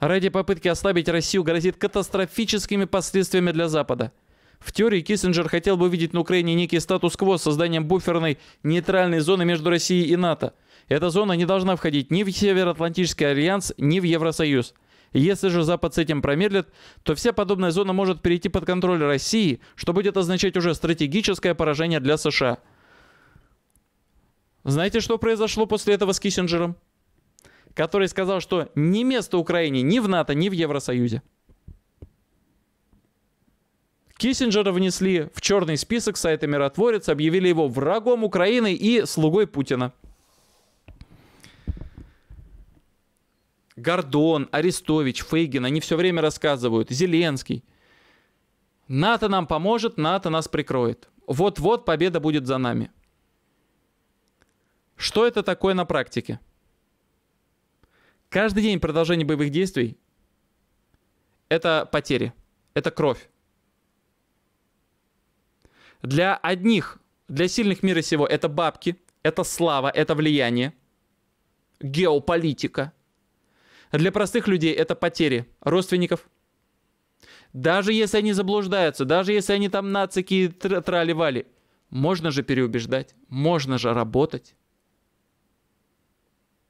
ради попытки ослабить Россию грозит катастрофическими последствиями для Запада. В теории Киссинджер хотел бы видеть на Украине некий статус-кво с созданием буферной нейтральной зоны между Россией и НАТО. Эта зона не должна входить ни в Североатлантический альянс, ни в Евросоюз – если же Запад с этим промедлит, то вся подобная зона может перейти под контроль России, что будет означать уже стратегическое поражение для США. Знаете, что произошло после этого с Киссинджером? Который сказал, что не место Украине ни в НАТО, ни в Евросоюзе. Киссинджера внесли в черный список сайта «Миротворец», объявили его врагом Украины и слугой Путина. Гордон, Арестович, Фейгин, они все время рассказывают, Зеленский. НАТО нам поможет, НАТО нас прикроет. Вот-вот победа будет за нами. Что это такое на практике? Каждый день продолжение боевых действий – это потери, это кровь. Для одних, для сильных мира сего это бабки, это слава, это влияние, геополитика для простых людей это потери родственников. Даже если они заблуждаются, даже если они там нацики траливали, можно же переубеждать, можно же работать.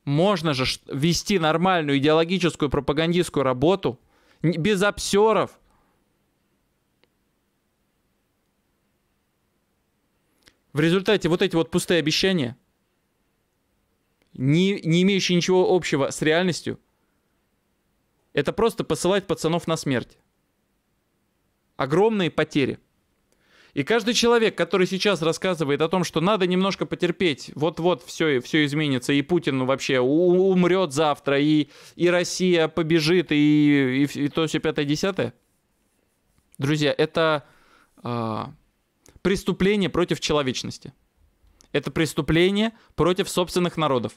Можно же вести нормальную идеологическую пропагандистскую работу без обсеров. В результате вот эти вот пустые обещания, не, не имеющие ничего общего с реальностью, это просто посылать пацанов на смерть. Огромные потери. И каждый человек, который сейчас рассказывает о том, что надо немножко потерпеть, вот-вот все, все изменится, и Путин вообще умрет завтра, и, и Россия побежит, и, и, и то все пятое, десятое. Друзья, это э, преступление против человечности. Это преступление против собственных народов.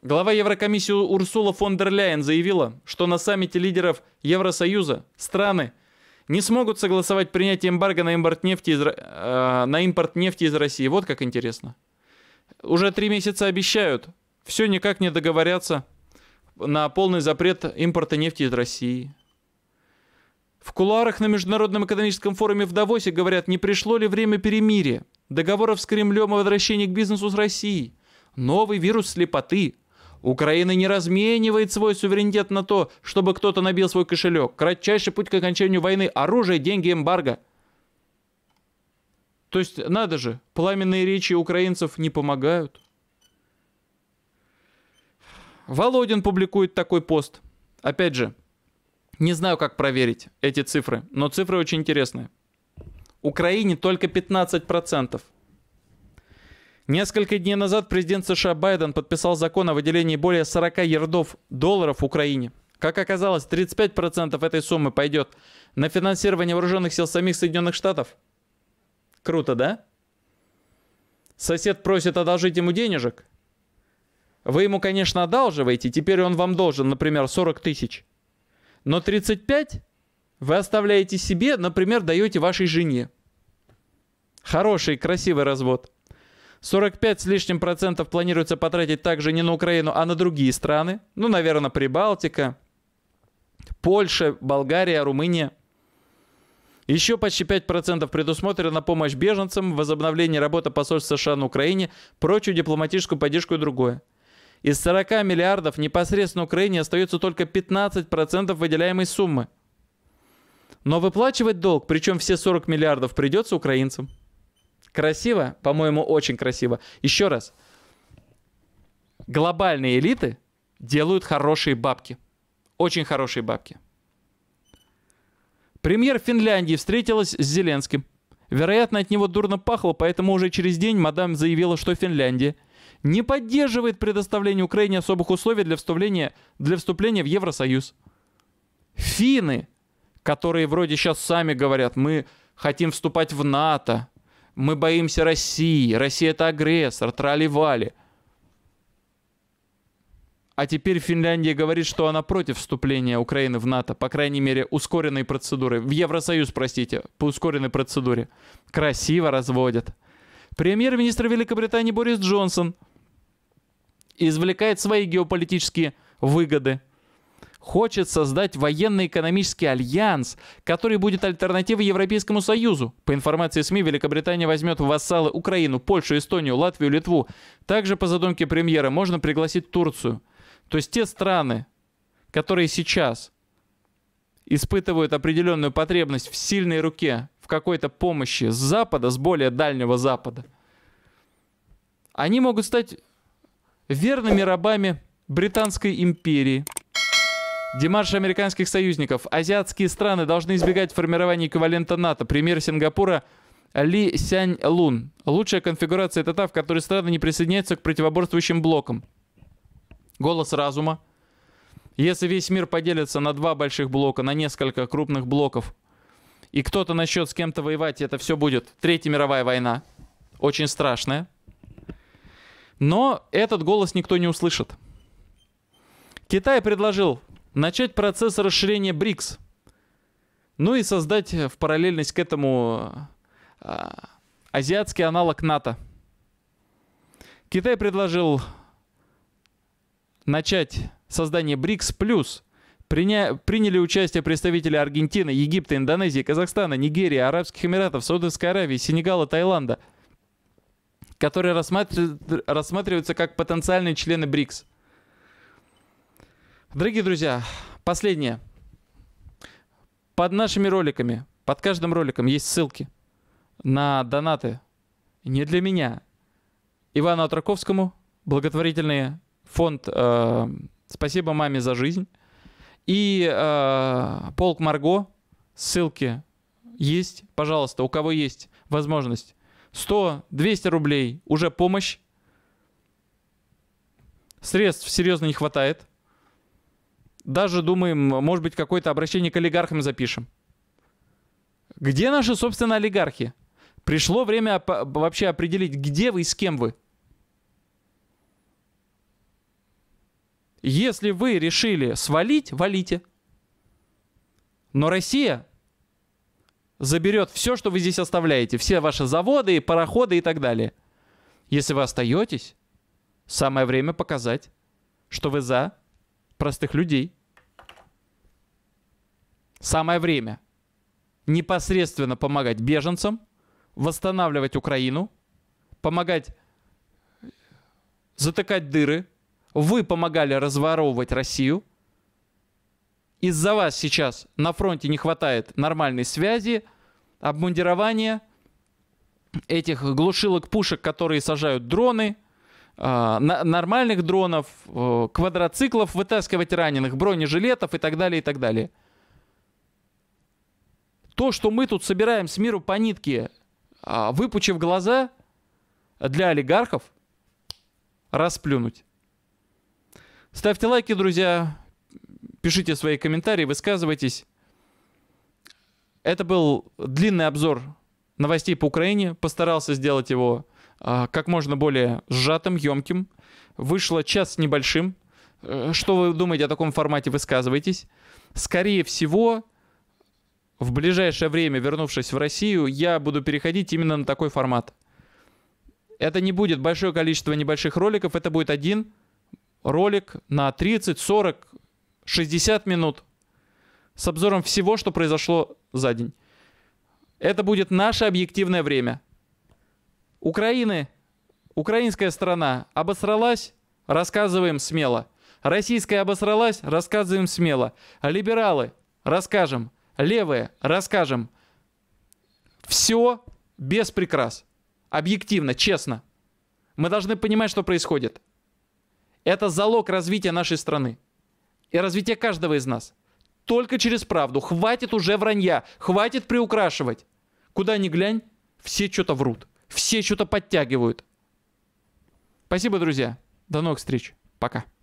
Глава Еврокомиссии Урсула фон дер Ляйен заявила, что на саммите лидеров Евросоюза страны не смогут согласовать принятие эмбарго на импорт нефти из, э, на импорт нефти из России. Вот как интересно. Уже три месяца обещают, все никак не договорятся на полный запрет импорта нефти из России. В кулуарах на Международном экономическом форуме в Давосе говорят, не пришло ли время перемирия, договоров с Кремлем о возвращении к бизнесу с Россией. Новый вирус слепоты – Украина не разменивает свой суверенитет на то, чтобы кто-то набил свой кошелек. Кратчайший путь к окончанию войны – оружие, деньги, эмбарго. То есть, надо же, пламенные речи украинцев не помогают. Володин публикует такой пост. Опять же, не знаю, как проверить эти цифры, но цифры очень интересные. Украине только 15%. процентов. Несколько дней назад президент США Байден подписал закон о выделении более 40 ярдов долларов Украине. Как оказалось, 35% этой суммы пойдет на финансирование вооруженных сил самих Соединенных Штатов. Круто, да? Сосед просит одолжить ему денежек. Вы ему, конечно, одалживаете, теперь он вам должен, например, 40 тысяч. Но 35 вы оставляете себе, например, даете вашей жене. Хороший, красивый развод – 45 с лишним процентов планируется потратить также не на Украину, а на другие страны. Ну, наверное, Прибалтика, Польша, Болгария, Румыния. Еще почти 5% предусмотрено на помощь беженцам, возобновление работы посольства США на Украине, прочую дипломатическую поддержку и другое. Из 40 миллиардов непосредственно Украине остается только 15% выделяемой суммы. Но выплачивать долг, причем все 40 миллиардов, придется украинцам. Красиво? По-моему, очень красиво. Еще раз. Глобальные элиты делают хорошие бабки. Очень хорошие бабки. Премьер Финляндии встретилась с Зеленским. Вероятно, от него дурно пахло, поэтому уже через день мадам заявила, что Финляндия не поддерживает предоставление Украине особых условий для вступления, для вступления в Евросоюз. Фины, которые вроде сейчас сами говорят, мы хотим вступать в НАТО, мы боимся России. Россия это агрессор. Трали-вали. А теперь Финляндия говорит, что она против вступления Украины в НАТО, по крайней мере, ускоренной процедуры. В Евросоюз, простите, по ускоренной процедуре. Красиво разводят. Премьер-министр Великобритании Борис Джонсон извлекает свои геополитические выгоды – хочет создать военно-экономический альянс, который будет альтернативой Европейскому Союзу. По информации СМИ, Великобритания возьмет в вассалы Украину, Польшу, Эстонию, Латвию, Литву. Также по задумке премьера можно пригласить Турцию. То есть те страны, которые сейчас испытывают определенную потребность в сильной руке, в какой-то помощи с Запада, с более дальнего Запада, они могут стать верными рабами Британской империи – Демарш американских союзников. Азиатские страны должны избегать формирования эквивалента НАТО. Пример Сингапура Ли Сянь Лун. Лучшая конфигурация это та, в которой страны не присоединяются к противоборствующим блокам. Голос разума. Если весь мир поделится на два больших блока, на несколько крупных блоков, и кто-то насчет с кем-то воевать, это все будет Третья мировая война. Очень страшная. Но этот голос никто не услышит. Китай предложил начать процесс расширения БРИКС, ну и создать э, в параллельность к этому а, азиатский аналог НАТО. Китай предложил начать создание БРИКС плюс приня... приняли участие представители Аргентины, Египта, Индонезии, Казахстана, Нигерии, Арабских Эмиратов, Саудовской Аравии, Сенегала, Таиланда, которые рассматр... рассматриваются как потенциальные члены БРИКС – Дорогие друзья, последнее. Под нашими роликами, под каждым роликом есть ссылки на донаты. Не для меня. Ивану Атраковскому, благотворительный фонд э, «Спасибо маме за жизнь». И э, полк Марго, ссылки есть. Пожалуйста, у кого есть возможность. 100-200 рублей уже помощь. Средств серьезно не хватает даже думаем, может быть, какое-то обращение к олигархам запишем. Где наши, собственно, олигархи? Пришло время вообще определить, где вы и с кем вы. Если вы решили свалить, валите. Но Россия заберет все, что вы здесь оставляете, все ваши заводы, пароходы и так далее. Если вы остаетесь, самое время показать, что вы за простых людей – Самое время непосредственно помогать беженцам, восстанавливать Украину, помогать затыкать дыры. Вы помогали разворовывать Россию. Из-за вас сейчас на фронте не хватает нормальной связи, обмундирования, этих глушилок пушек, которые сажают дроны, а, нормальных дронов, э, квадроциклов, вытаскивать раненых, бронежилетов и так далее, и так далее то, что мы тут собираем с миру по нитке, а, выпучив глаза, для олигархов расплюнуть. Ставьте лайки, друзья, пишите свои комментарии, высказывайтесь. Это был длинный обзор новостей по Украине. Постарался сделать его а, как можно более сжатым, емким. Вышло час небольшим. Э, что вы думаете о таком формате, высказывайтесь. Скорее всего, в ближайшее время, вернувшись в Россию, я буду переходить именно на такой формат. Это не будет большое количество небольших роликов, это будет один ролик на 30, 40, 60 минут с обзором всего, что произошло за день. Это будет наше объективное время. Украины, украинская страна обосралась, рассказываем смело. Российская обосралась, рассказываем смело. Либералы, расскажем левые расскажем все без прикрас. Объективно, честно. Мы должны понимать, что происходит. Это залог развития нашей страны. И развития каждого из нас. Только через правду. Хватит уже вранья. Хватит приукрашивать. Куда ни глянь, все что-то врут. Все что-то подтягивают. Спасибо, друзья. До новых встреч. Пока.